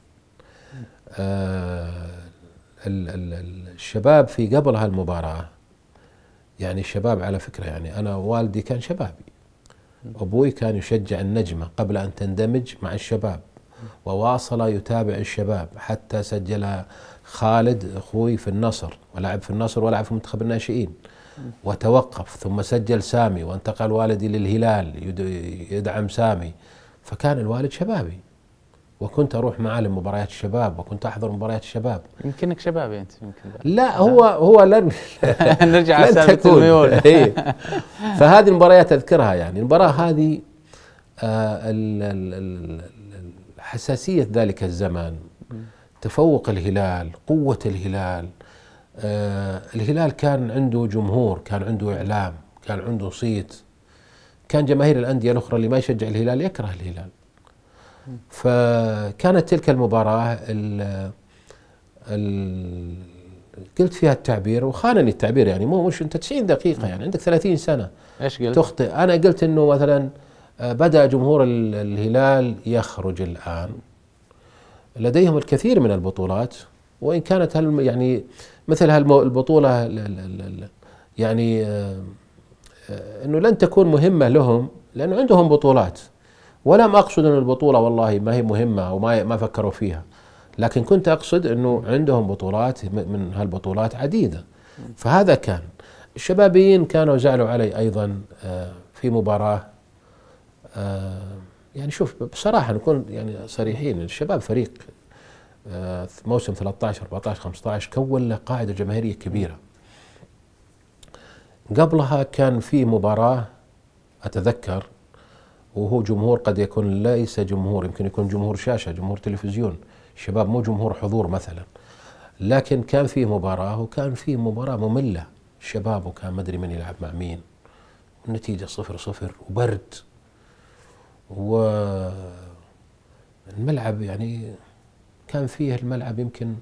آه، الشباب في قبل هالمباراه يعني الشباب على فكره يعني انا والدي كان شبابي ابوي كان يشجع النجمه قبل ان تندمج مع الشباب وواصل يتابع الشباب حتى سجل خالد اخوي في النصر ولعب في النصر ولعب في منتخب الناشئين وتوقف ثم سجل سامي وانتقل والدي للهلال يدعم سامي فكان الوالد شبابي وكنت اروح معاه لمباريات الشباب وكنت احضر مباريات الشباب يمكنك شبابي انت يمكن لا هو نعم. هو لن [laughs] [laughs] نرجع لن تكون الميول [laughs] إيه. فهذه المباريات اذكرها يعني المباراه هذه آه، حساسيه ذلك الزمان تفوق الهلال قوه الهلال آه، الهلال كان عنده جمهور كان عنده إعلام كان عنده صيت كان جماهير الأندية الأخرى اللي ما يشجع الهلال يكره الهلال فكانت تلك المباراة ال ال قلت فيها التعبير وخانني التعبير يعني مو مش انت 90 دقيقه يعني عندك 30 سنه ايش قلت؟ تخطئ انا قلت انه مثلا آه، بدا جمهور الهلال يخرج الان لديهم الكثير من البطولات وان كانت هل يعني مثل هالبطولة يعني آه، آه، أنه لن تكون مهمة لهم لأنه عندهم بطولات ولم أقصد أن البطولة والله ما هي مهمة أو ما ما فكروا فيها لكن كنت أقصد أنه عندهم بطولات من هالبطولات عديدة فهذا كان الشبابيين كانوا زعلوا علي أيضا آه، في مباراة يعني شوف بصراحة نكون يعني صريحين الشباب فريق آه، موسم 13 14 15 كون له قاعده جماهيريه كبيره قبلها كان في مباراه اتذكر وهو جمهور قد يكون ليس جمهور يمكن يكون جمهور شاشه جمهور تلفزيون الشباب مو جمهور حضور مثلا لكن كان في مباراه وكان في مباراه ممله الشباب وكان مدري من يلعب مع مين النتيجه صفر صفر وبرد و الملعب يعني كان فيه الملعب يمكن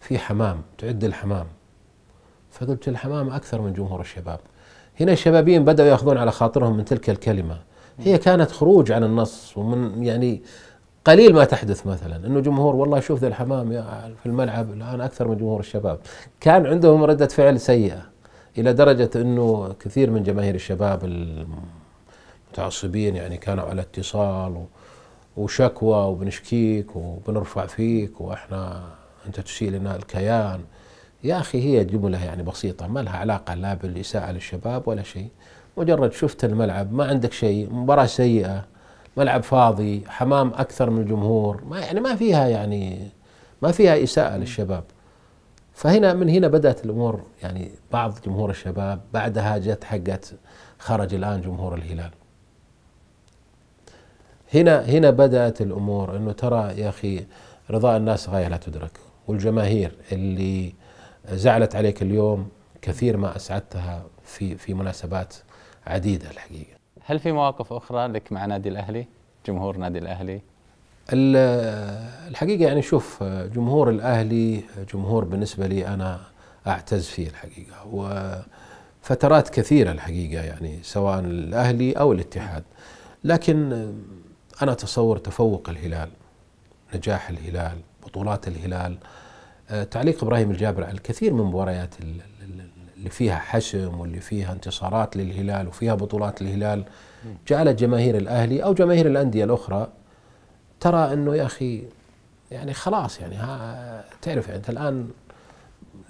في حمام تعد الحمام فقلت الحمام أكثر من جمهور الشباب هنا الشبابين بدأوا يأخذون على خاطرهم من تلك الكلمة هي كانت خروج عن النص ومن يعني قليل ما تحدث مثلا انه جمهور والله شوف ذا الحمام في الملعب الان اكثر من جمهور الشباب كان عندهم رده فعل سيئه الى درجه انه كثير من جماهير الشباب المتعصبين يعني كانوا على اتصال وشكوى وبنشكيك وبنرفع فيك واحنا انت تشيل لنا الكيان يا اخي هي جمله يعني بسيطه ما لها علاقه لا بالاساءه للشباب ولا شيء مجرد شفت الملعب ما عندك شيء مباراه سيئه ملعب فاضي حمام اكثر من الجمهور ما يعني ما فيها يعني ما فيها اساءه للشباب فهنا من هنا بدات الامور يعني بعض جمهور الشباب بعدها جت حقت خرج الان جمهور الهلال هنا هنا بدات الامور انه ترى يا اخي رضاء الناس غايه لا تدرك والجماهير اللي زعلت عليك اليوم كثير ما اسعدتها في في مناسبات عديده الحقيقه. هل في مواقف اخرى لك مع نادي الاهلي؟ جمهور نادي الاهلي؟ الحقيقه يعني شوف جمهور الاهلي جمهور بالنسبه لي انا اعتز فيه الحقيقه وفترات كثيره الحقيقه يعني سواء الاهلي او الاتحاد لكن أنا أتصور تفوق الهلال نجاح الهلال بطولات الهلال آه، تعليق إبراهيم الجابر على الكثير من مباريات اللي فيها حسم واللي فيها انتصارات للهلال وفيها بطولات الهلال جعلت جماهير الأهلي أو جماهير الأندية الأخرى ترى أنه يا أخي يعني خلاص يعني ها تعرف يعني أنت الآن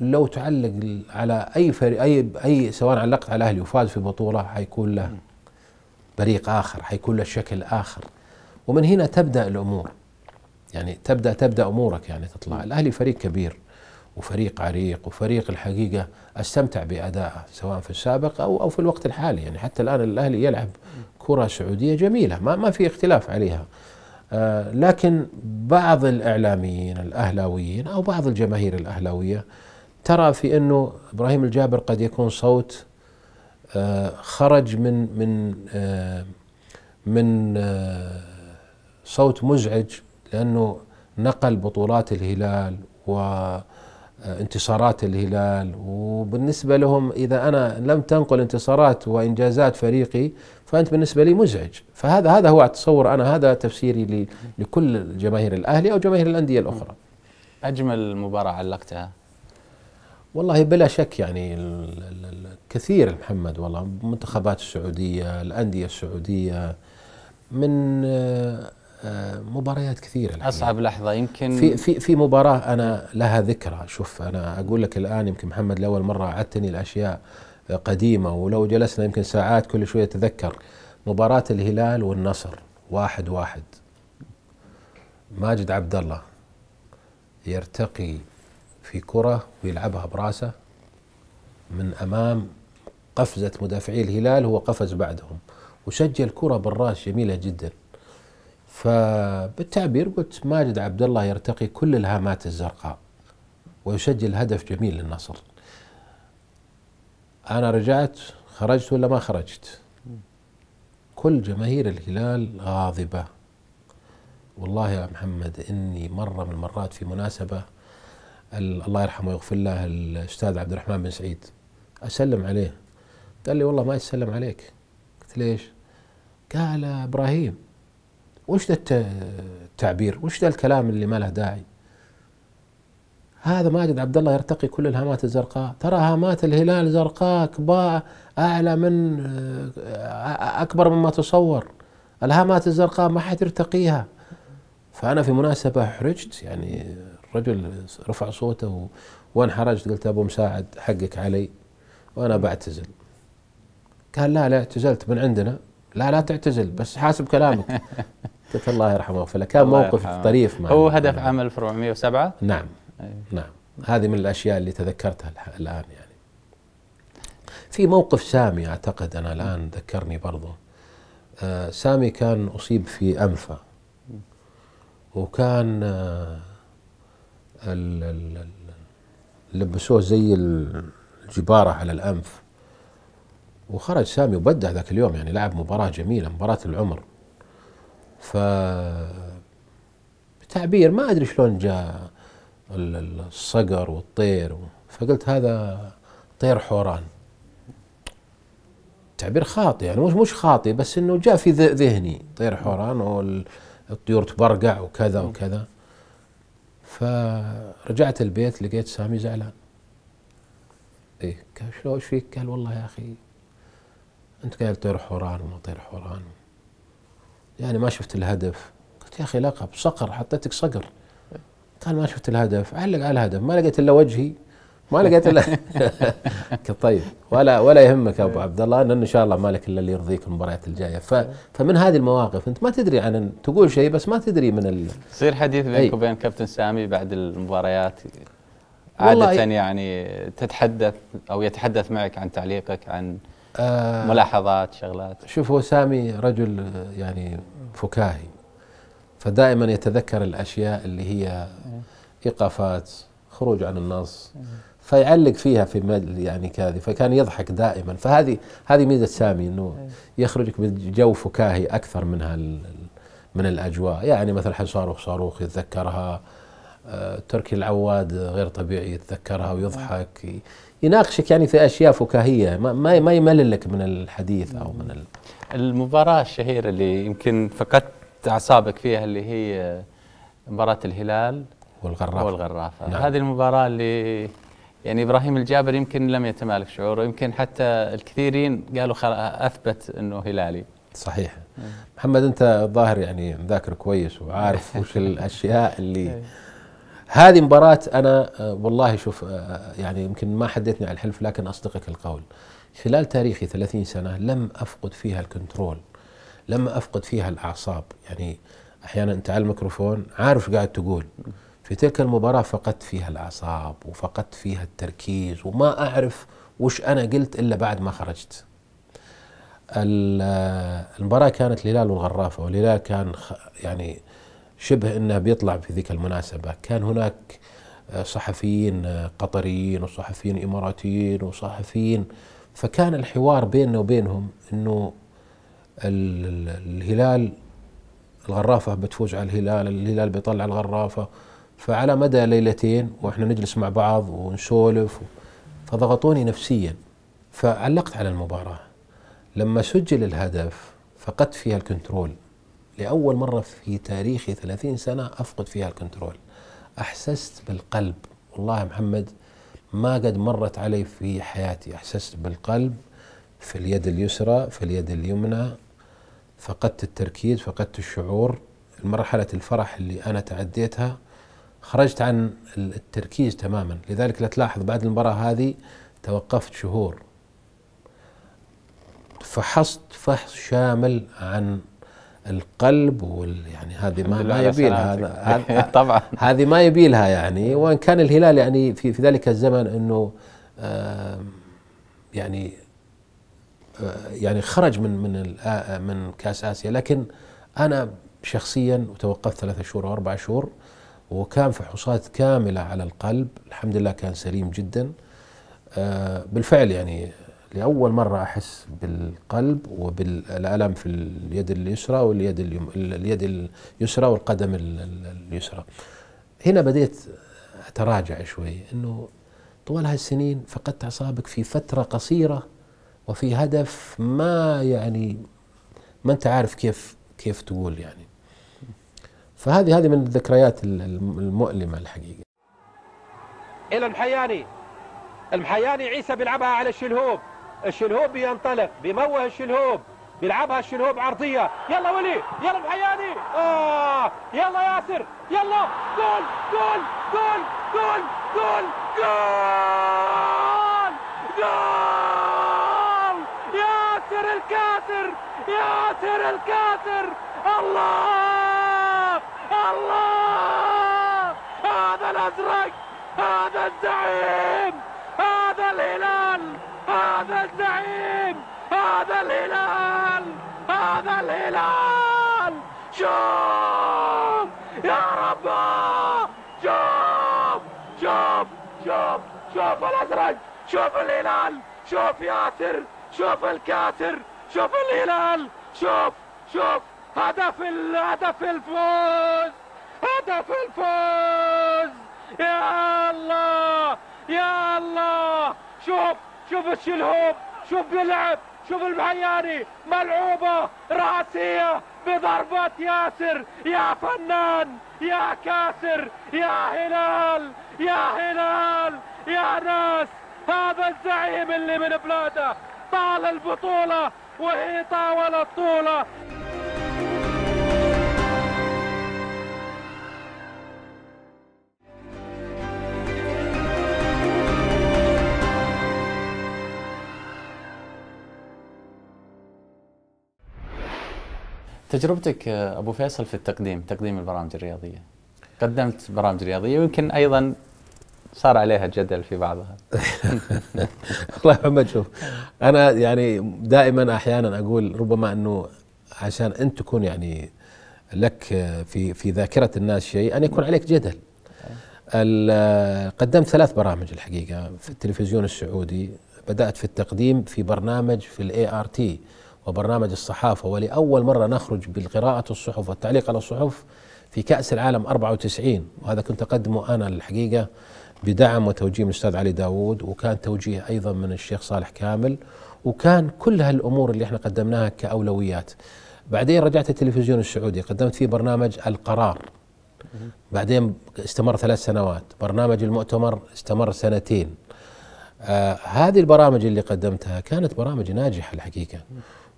لو تعلق على أي فريق أي أي سواء علقت على الأهلي وفاز في بطولة حيكون له بريق آخر حيكون له شكل آخر ومن هنا تبدأ الأمور يعني تبدأ تبدأ أمورك يعني تطلع الأهلي فريق كبير وفريق عريق وفريق الحقيقة استمتع بأدائه سواء في السابق أو أو في الوقت الحالي يعني حتى الآن الأهلي يلعب كرة سعودية جميلة ما ما في اختلاف عليها آه لكن بعض الإعلاميين الأهلاويين أو بعض الجماهير الأهلاوية ترى في أنه إبراهيم الجابر قد يكون صوت آه خرج من من آه من آه صوت مزعج لأنه نقل بطولات الهلال وانتصارات آه، الهلال وبالنسبة لهم إذا أنا لم تنقل انتصارات وإنجازات فريقي فأنت بالنسبة لي مزعج فهذا هذا هو أتصور أنا هذا تفسيري لكل جماهير الأهلي أو جماهير الأندية الأخرى أجمل مباراة علقتها والله بلا شك يعني الكثير محمد والله منتخبات السعودية الأندية السعودية من آه، آه، مباريات كثيره الحقيقة. اصعب لحظه يمكن في في في مباراه انا لها ذكرى شوف انا اقول لك الان يمكن محمد لاول مره عدتني الاشياء قديمه ولو جلسنا يمكن ساعات كل شويه اتذكر مباراه الهلال والنصر واحد واحد ماجد عبد الله يرتقي في كره ويلعبها براسه من امام قفزه مدافعي الهلال هو قفز بعدهم وسجل كره بالراس جميله جدا فبالتعبير قلت ماجد عبد الله يرتقي كل الهامات الزرقاء ويسجل هدف جميل للنصر أنا رجعت خرجت ولا ما خرجت كل جماهير الهلال غاضبة والله يا محمد إني مرة من المرات في مناسبة الله يرحمه ويغفر له الأستاذ عبد الرحمن بن سعيد أسلم عليه قال لي والله ما يسلم عليك قلت ليش قال إبراهيم وش ذا التعبير وش ذا الكلام اللي ما له داعي هذا ماجد عبد الله يرتقي كل الهامات الزرقاء ترى هامات الهلال زرقاء كبار اعلى من آه، اكبر مما تصور الهامات الزرقاء ما حد يرتقيها فانا في مناسبه احرجت يعني الرجل رفع صوته وانحرجت قلت ابو مساعد حقك علي وانا بعتزل قال لا لا اعتزلت من عندنا لا لا تعتزل بس حاسب كلامك [laughs] الله يرحمه له كان موقف طريف مع هو هدف عام 1407 نعم أيه. نعم هذه من الاشياء اللي تذكرتها الان يعني في موقف سامي اعتقد انا الان ذكرني برضه آه، سامي كان اصيب في انفه وكان آه، لبسوه زي الجباره على الانف وخرج سامي وبدع ذاك اليوم يعني لعب مباراه جميله مباراه العمر ف بتعبير ما ادري شلون جاء الصقر والطير فقلت هذا طير حوران تعبير خاطئ يعني مش مش خاطئ بس انه جاء في ذهني طير حوران والطيور تبرقع وكذا وكذا فرجعت البيت لقيت سامي زعلان ايه قال شلون ايش فيك؟ قال والله يا اخي انت قايل طير حوران وما طير حوران يعني ما شفت الهدف قلت يا اخي لقب صقر حطيتك صقر قال ما شفت الهدف علق على الهدف ما لقيت الا وجهي ما لقيت الا [laughs] طيب ولا ولا يهمك يا ابو عبد الله ان ان شاء الله مالك الا اللي يرضيك المباريات الجايه ف فمن هذه المواقف انت ما تدري عن تقول شيء بس ما تدري من ال... يصير حديث بينك وبين كابتن سامي بعد المباريات عاده يعني تتحدث او يتحدث معك عن تعليقك عن آه ملاحظات شغلات شوف هو سامي رجل آه، يعني فكاهي فدائما يتذكر الاشياء اللي هي ايقافات خروج عن النص فيعلق فيها في يعني كذا فكان يضحك دائما فهذه هذه ميزه سامي انه يخرجك بجو فكاهي اكثر من من الاجواء يعني مثل حج صاروخ صاروخ يتذكرها آه، تركي العواد غير طبيعي يتذكرها ويضحك يناقشك يعني في اشياء فكاهيه ما ما يملل لك من الحديث او من ال... المباراه الشهيره اللي يمكن فقدت اعصابك فيها اللي هي مباراه الهلال والغرافه والغرافه نعم. هذه المباراه اللي يعني ابراهيم الجابر يمكن لم يتمالك شعوره يمكن حتى الكثيرين قالوا اثبت انه هلالي صحيح محمد انت ظاهر يعني مذاكر كويس وعارف [laughs] وش الاشياء اللي إيه. هذه مباراة أنا آه، والله شوف آه، يعني يمكن ما حدثني على الحلف لكن أصدقك القول خلال تاريخي 30 سنة لم أفقد فيها الكنترول لم أفقد فيها الأعصاب يعني أحيانا أنت على الميكروفون عارف قاعد تقول في تلك المباراة فقدت فيها الأعصاب وفقدت فيها التركيز وما أعرف وش أنا قلت إلا بعد ما خرجت آه، المباراة كانت للال والغرافة وللال كان يعني شبه انه بيطلع في ذيك المناسبه كان هناك آه، صحفيين آه، قطريين وصحفيين اماراتيين وصحفيين فكان الحوار بيننا وبينهم انه الهلال الغرافه بتفوز على الهلال الهلال بيطلع الغرافه فعلى مدى ليلتين واحنا نجلس مع بعض ونسولف فضغطوني نفسيا فعلقت على المباراه لما سجل الهدف فقدت فيها الكنترول لأول مرة في تاريخي 30 سنة أفقد فيها الكنترول أحسست بالقلب والله محمد ما قد مرت علي في حياتي أحسست بالقلب في اليد اليسرى في اليد اليمنى فقدت التركيز فقدت الشعور مرحلة الفرح اللي أنا تعديتها خرجت عن التركيز تماما لذلك لا تلاحظ بعد المباراة هذه توقفت شهور فحصت فحص شامل عن القلب وال يعني هذه ما, ما يبيلها هذا [laughs] [laughs] طبعا هذه ما يبيلها يعني وان كان الهلال يعني في في ذلك الزمن انه يعني يعني خرج من من من كاس اسيا لكن انا شخصيا وتوقفت ثلاثة شهور او اربع شهور وكان فحوصات كامله على القلب الحمد لله كان سليم جدا بالفعل يعني لأول مرة أحس بالقلب وبالألم في اليد اليسرى واليد اليم... اليد اليسرى والقدم اليسرى هنا بديت أتراجع شوي أنه طوال هالسنين فقدت أعصابك في فترة قصيرة وفي هدف ما يعني ما أنت عارف كيف كيف تقول يعني فهذه هذه من الذكريات المؤلمة الحقيقة إلى المحياني المحياني عيسى بيلعبها على الشلهوب الشلهوب بينطلق بيموه الشلهوب بيلعبها الشلهوب عرضيه يلا ولي يلا بحياني اه يلا ياسر يلا جول جول جول جول جول جول جول ياسر الكاسر ياسر الكاسر الله الله هذا الازرق هذا الزعيم هذا الزعيم هذا الهلال هذا الهلال شوف يا رباه شوف شوف شوف شوف الازرق شوف الهلال شوف ياسر شوف الكاسر شوف الهلال شوف شوف هدف هدف الفوز هدف الفوز يا الله يا الله شوف شوف الشلهوب شوف بيلعب شوف المحياني ملعوبة رأسية بضربة ياسر يا فنان يا كاسر يا هلال يا هلال يا ناس هذا الزعيم اللي من بلاده طال البطولة وهي طاولة طوله تجربتك آه، ابو فيصل في التقديم تقديم البرامج الرياضيه قدمت برامج رياضيه ويمكن ايضا صار عليها جدل في بعضها والله [laughs] محمد شوف انا يعني دائما احيانا اقول ربما انه عشان انت تكون يعني لك آه، في في ذاكره الناس شيء ان يكون عليك جدل آه، قدمت ثلاث برامج الحقيقه في التلفزيون السعودي بدات في التقديم في برنامج في الاي ار تي وبرنامج الصحافة ولأول مرة نخرج بالقراءة الصحف والتعليق على الصحف في كأس العالم 94 وهذا كنت أقدمه أنا الحقيقة بدعم وتوجيه من الأستاذ علي داوود وكان توجيه أيضا من الشيخ صالح كامل وكان كل هالأمور اللي احنا قدمناها كأولويات بعدين رجعت التلفزيون السعودي قدمت فيه برنامج القرار بعدين استمر ثلاث سنوات برنامج المؤتمر استمر سنتين آه هذه البرامج اللي قدمتها كانت برامج ناجحة الحقيقة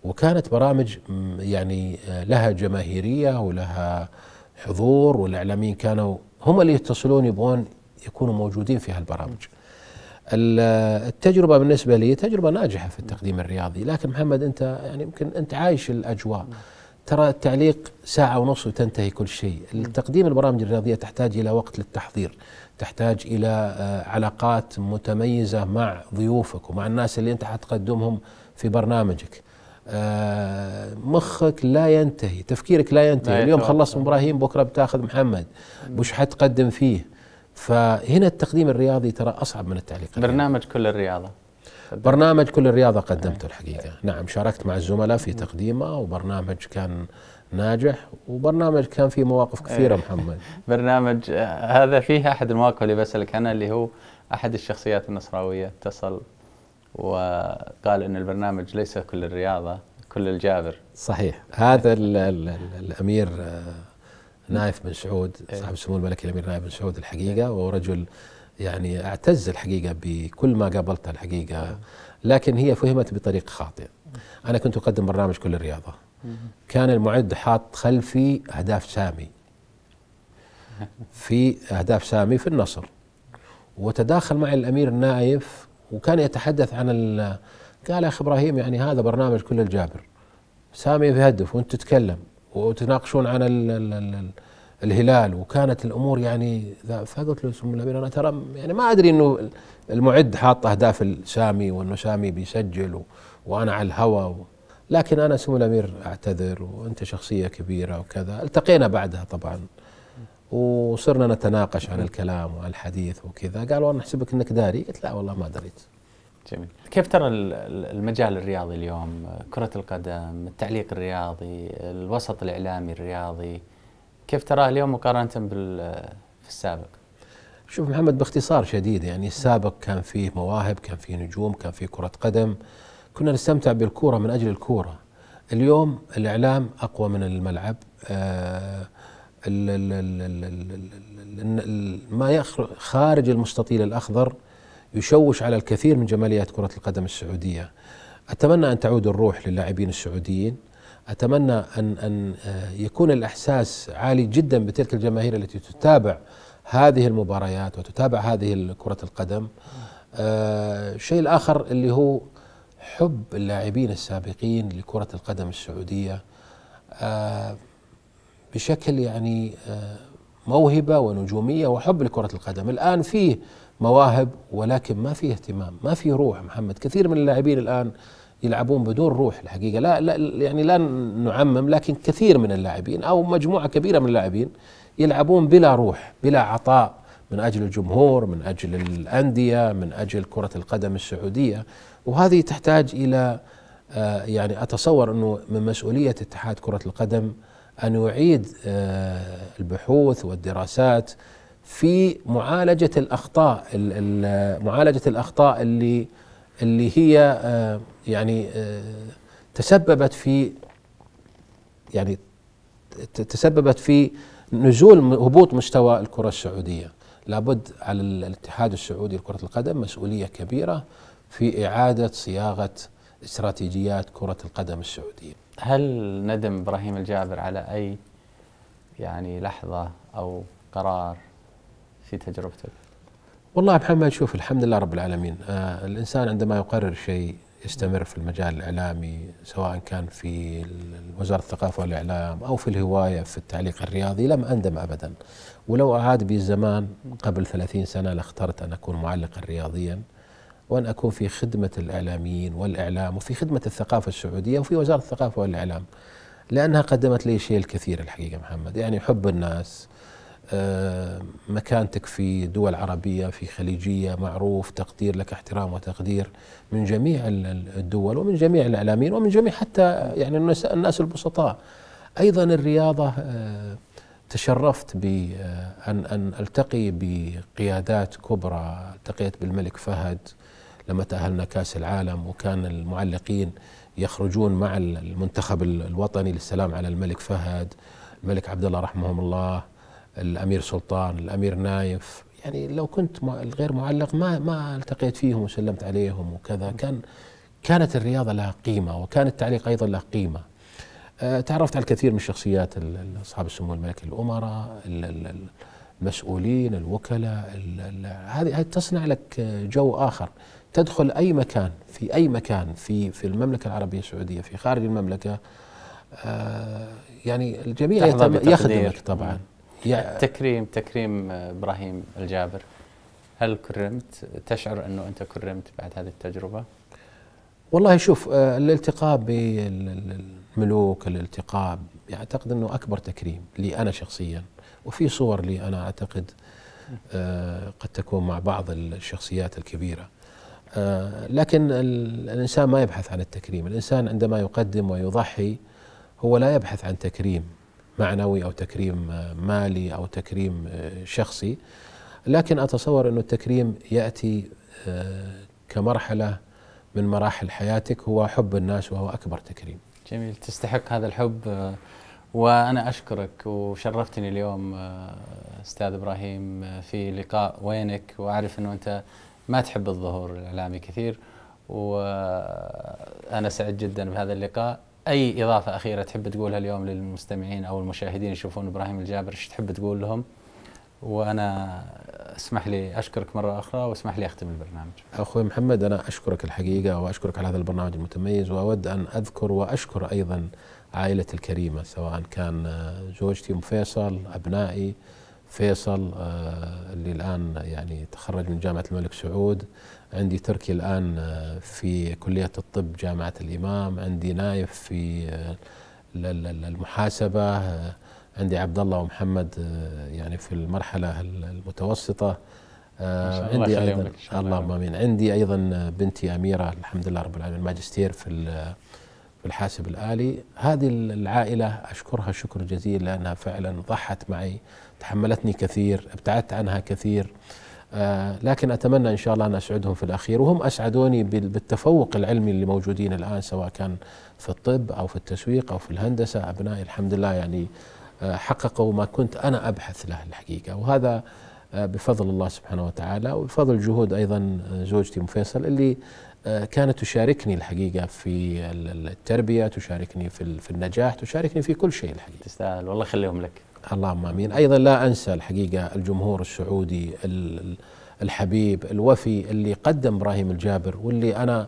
وكانت برامج يعني آه، لها جماهيريه ولها حضور والاعلاميين كانوا هم اللي يتصلون يبغون يكونوا موجودين في هالبرامج. آه، التجربه بالنسبه لي تجربه ناجحه في التقديم الرياضي، لكن محمد انت يعني يمكن انت عايش الاجواء. نعم. ترى التعليق ساعة ونص وتنتهي كل شيء نعم. تقديم البرامج الرياضية تحتاج إلى وقت للتحضير تحتاج إلى آه، علاقات متميزة مع ضيوفك ومع الناس اللي أنت حتقدمهم في برنامجك آه، مخك لا ينتهي تفكيرك لا ينتهي لا اليوم خلصت ابراهيم بكره بتاخذ محمد وش حتقدم فيه فهنا التقديم الرياضي ترى اصعب من التعليق برنامج كل الرياضه برنامج كل الرياضه قدمته إيه. الحقيقه نعم شاركت مع الزملاء في تقديمه وبرنامج كان ناجح وبرنامج كان فيه مواقف إيه. كثيره محمد [laughs] برنامج آه، هذا فيه احد المواقف اللي بسالك عنها اللي هو احد الشخصيات النصراويه اتصل وقال ان البرنامج ليس كل الرياضه كل الجابر صحيح هذا الـ الـ الـ الامير نايف بن سعود صاحب السمو الملكي الامير نايف بن سعود الحقيقه إيه. ورجل يعني اعتز الحقيقه بكل ما قابلته الحقيقه إيه. لكن هي فهمت بطريقه خاطئه إيه. انا كنت اقدم برنامج كل الرياضه كان المعد حاط خلفي اهداف سامي [laughs] في اهداف سامي في النصر وتداخل معي الامير نايف وكان يتحدث عن قال يا اخي ابراهيم يعني هذا برنامج كل الجابر سامي بيهدف وانت تتكلم وتناقشون عن الـ الـ الـ الهلال وكانت الامور يعني فقلت له سمو الامير انا ترى يعني ما ادري انه المعد حاط اهداف لسامي وانه سامي بيسجل و وانا على الهوى و لكن انا سمو الامير اعتذر وانت شخصيه كبيره وكذا التقينا بعدها طبعا وصرنا نتناقش عن الكلام وعن الحديث وكذا قالوا انا احسبك انك داري قلت لا والله ما دريت جميل كيف ترى المجال الرياضي اليوم كرة القدم التعليق الرياضي الوسط الإعلامي الرياضي كيف تراه اليوم مقارنة بال في السابق شوف محمد باختصار شديد يعني السابق كان فيه مواهب كان فيه نجوم كان فيه كرة قدم كنا نستمتع بالكورة من أجل الكورة اليوم الإعلام أقوى من الملعب آه ما خارج المستطيل الأخضر يشوش على الكثير من جماليات كرة القدم السعودية أتمنى أن تعود الروح للاعبين السعوديين أتمنى أن, أن آه، يكون الإحساس عالي جدا بتلك الجماهير التي تتابع هذه المباريات وتتابع هذه كرة القدم الشيء آه، الآخر اللي هو حب اللاعبين السابقين لكرة القدم السعودية آه، بشكل يعني آه، موهبه ونجوميه وحب لكره القدم، الان فيه مواهب ولكن ما في اهتمام، ما في روح محمد، كثير من اللاعبين الان يلعبون بدون روح الحقيقه، لا, لا يعني لا نعمم لكن كثير من اللاعبين او مجموعه كبيره من اللاعبين يلعبون بلا روح، بلا عطاء من اجل الجمهور، من اجل الانديه، من اجل كره القدم السعوديه، وهذه تحتاج الى آه، يعني اتصور انه من مسؤوليه اتحاد كره القدم ان يعيد آه، البحوث والدراسات في معالجه الاخطاء معالجه الاخطاء اللي اللي هي آه، يعني آه، تسببت في يعني تسببت في نزول هبوط مستوى الكره السعوديه لابد على الاتحاد السعودي لكره القدم مسؤوليه كبيره في اعاده صياغه استراتيجيات كره القدم السعوديه هل ندم ابراهيم الجابر على اي يعني لحظه او قرار في تجربتك؟ والله محمد شوف الحمد لله رب العالمين آه الانسان عندما يقرر شيء يستمر في المجال الاعلامي سواء كان في وزاره الثقافه والاعلام او في الهوايه في التعليق الرياضي لم اندم ابدا ولو اعاد بي الزمان قبل 30 سنه لاخترت ان اكون معلقا رياضيا وأن أكون في خدمة الإعلاميين والإعلام وفي خدمة الثقافة السعودية وفي وزارة الثقافة والإعلام لأنها قدمت لي شيء الكثير الحقيقة محمد يعني حب الناس آه، مكانتك في دول عربية في خليجية معروف تقدير لك احترام وتقدير من جميع الدول ومن جميع الإعلاميين ومن جميع حتى يعني الناس البسطاء أيضا الرياضة آه، تشرفت بأن آه، أن ألتقي بقيادات كبرى التقيت بالملك فهد لما تأهلنا كأس العالم وكان المعلقين يخرجون مع المنتخب الوطني للسلام على الملك فهد الملك عبد الله رحمهم الله الأمير سلطان الأمير نايف يعني لو كنت غير معلق ما ما التقيت فيهم وسلمت عليهم وكذا كان كانت الرياضه لها قيمه وكان التعليق ايضا له قيمه. آه، تعرفت على الكثير من الشخصيات اصحاب السمو الملكي الامراء المسؤولين الوكلاء هذه تصنع لك جو اخر تدخل اي مكان في اي مكان في في المملكه العربيه السعوديه في خارج المملكه آه، يعني الجميع يخدمك طبعا تكريم تكريم ابراهيم الجابر هل كرمت تشعر انه انت كرمت بعد هذه التجربه؟ والله شوف آه، الالتقاء بالملوك الالتقاء اعتقد انه اكبر تكريم لي انا شخصيا وفي صور لي انا اعتقد آه، قد تكون مع بعض الشخصيات الكبيره آه، لكن الانسان ما يبحث عن التكريم، الانسان عندما يقدم ويضحي هو لا يبحث عن تكريم معنوي او تكريم آه، مالي او تكريم آه، شخصي، لكن اتصور انه التكريم ياتي كمرحله من مراحل حياتك هو حب الناس وهو اكبر تكريم. جميل تستحق هذا الحب وانا اشكرك وشرفتني اليوم استاذ ابراهيم في لقاء وينك واعرف انه انت ما تحب الظهور الاعلامي كثير وانا سعيد جدا بهذا اللقاء اي اضافه اخيره تحب تقولها اليوم للمستمعين او المشاهدين يشوفون ابراهيم الجابر ايش تحب تقول لهم وانا اسمح لي اشكرك مره اخرى واسمح لي اختم البرنامج. اخوي محمد انا اشكرك الحقيقه واشكرك على هذا البرنامج المتميز واود ان اذكر واشكر ايضا عائلتي الكريمه سواء كان زوجتي ام فيصل ابنائي فيصل آه، اللي الان يعني تخرج من جامعه الملك سعود عندي تركي الان آه، في كليه الطب جامعه الامام عندي نايف في آه، المحاسبه عندي عبد الله ومحمد يعني في المرحله المتوسطه عندي ايضا اللهم امين عندي ايضا بنتي اميره الحمد لله رب العالمين ماجستير في في الحاسب الالي هذه العائله اشكرها شكر جزيل لانها فعلا ضحت معي تحملتني كثير ابتعدت عنها كثير آه، لكن أتمنى إن شاء الله أن أسعدهم في الأخير وهم أسعدوني بالتفوق العلمي اللي موجودين الآن سواء كان في الطب أو في التسويق أو في الهندسة أبنائي الحمد لله يعني آه، حققوا ما كنت أنا أبحث له الحقيقة وهذا آه، بفضل الله سبحانه وتعالى وبفضل جهود أيضا زوجتي مفيصل اللي كانت تشاركني الحقيقة في التربية تشاركني في النجاح تشاركني في كل شيء الحقيقة تستاهل والله خليهم لك اللهم امين ايضا لا انسى الحقيقه الجمهور السعودي الحبيب الوفي اللي قدم ابراهيم الجابر واللي انا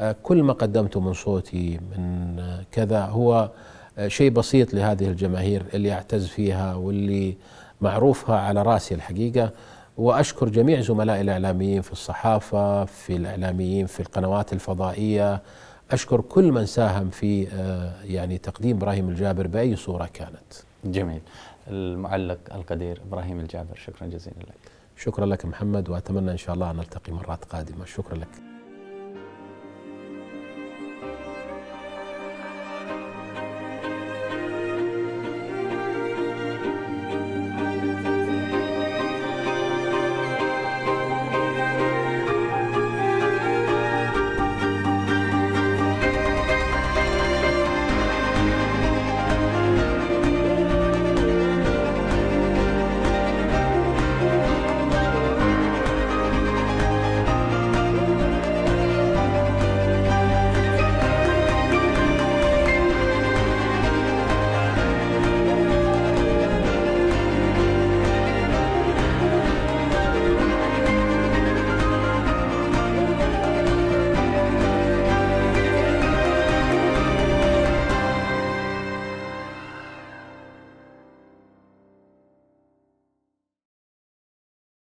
آه، كل ما قدمته من صوتي من آه، كذا هو آه، شيء بسيط لهذه الجماهير اللي اعتز فيها واللي معروفها على راسي الحقيقه واشكر جميع زملائي الاعلاميين في الصحافه في الاعلاميين في القنوات الفضائيه اشكر كل من ساهم في يعني تقديم ابراهيم الجابر باي صوره كانت. جميل. المعلق القدير إبراهيم الجابر شكرا جزيلا لك شكرا لك محمد وأتمنى إن شاء الله أن نلتقي مرات قادمة شكرا لك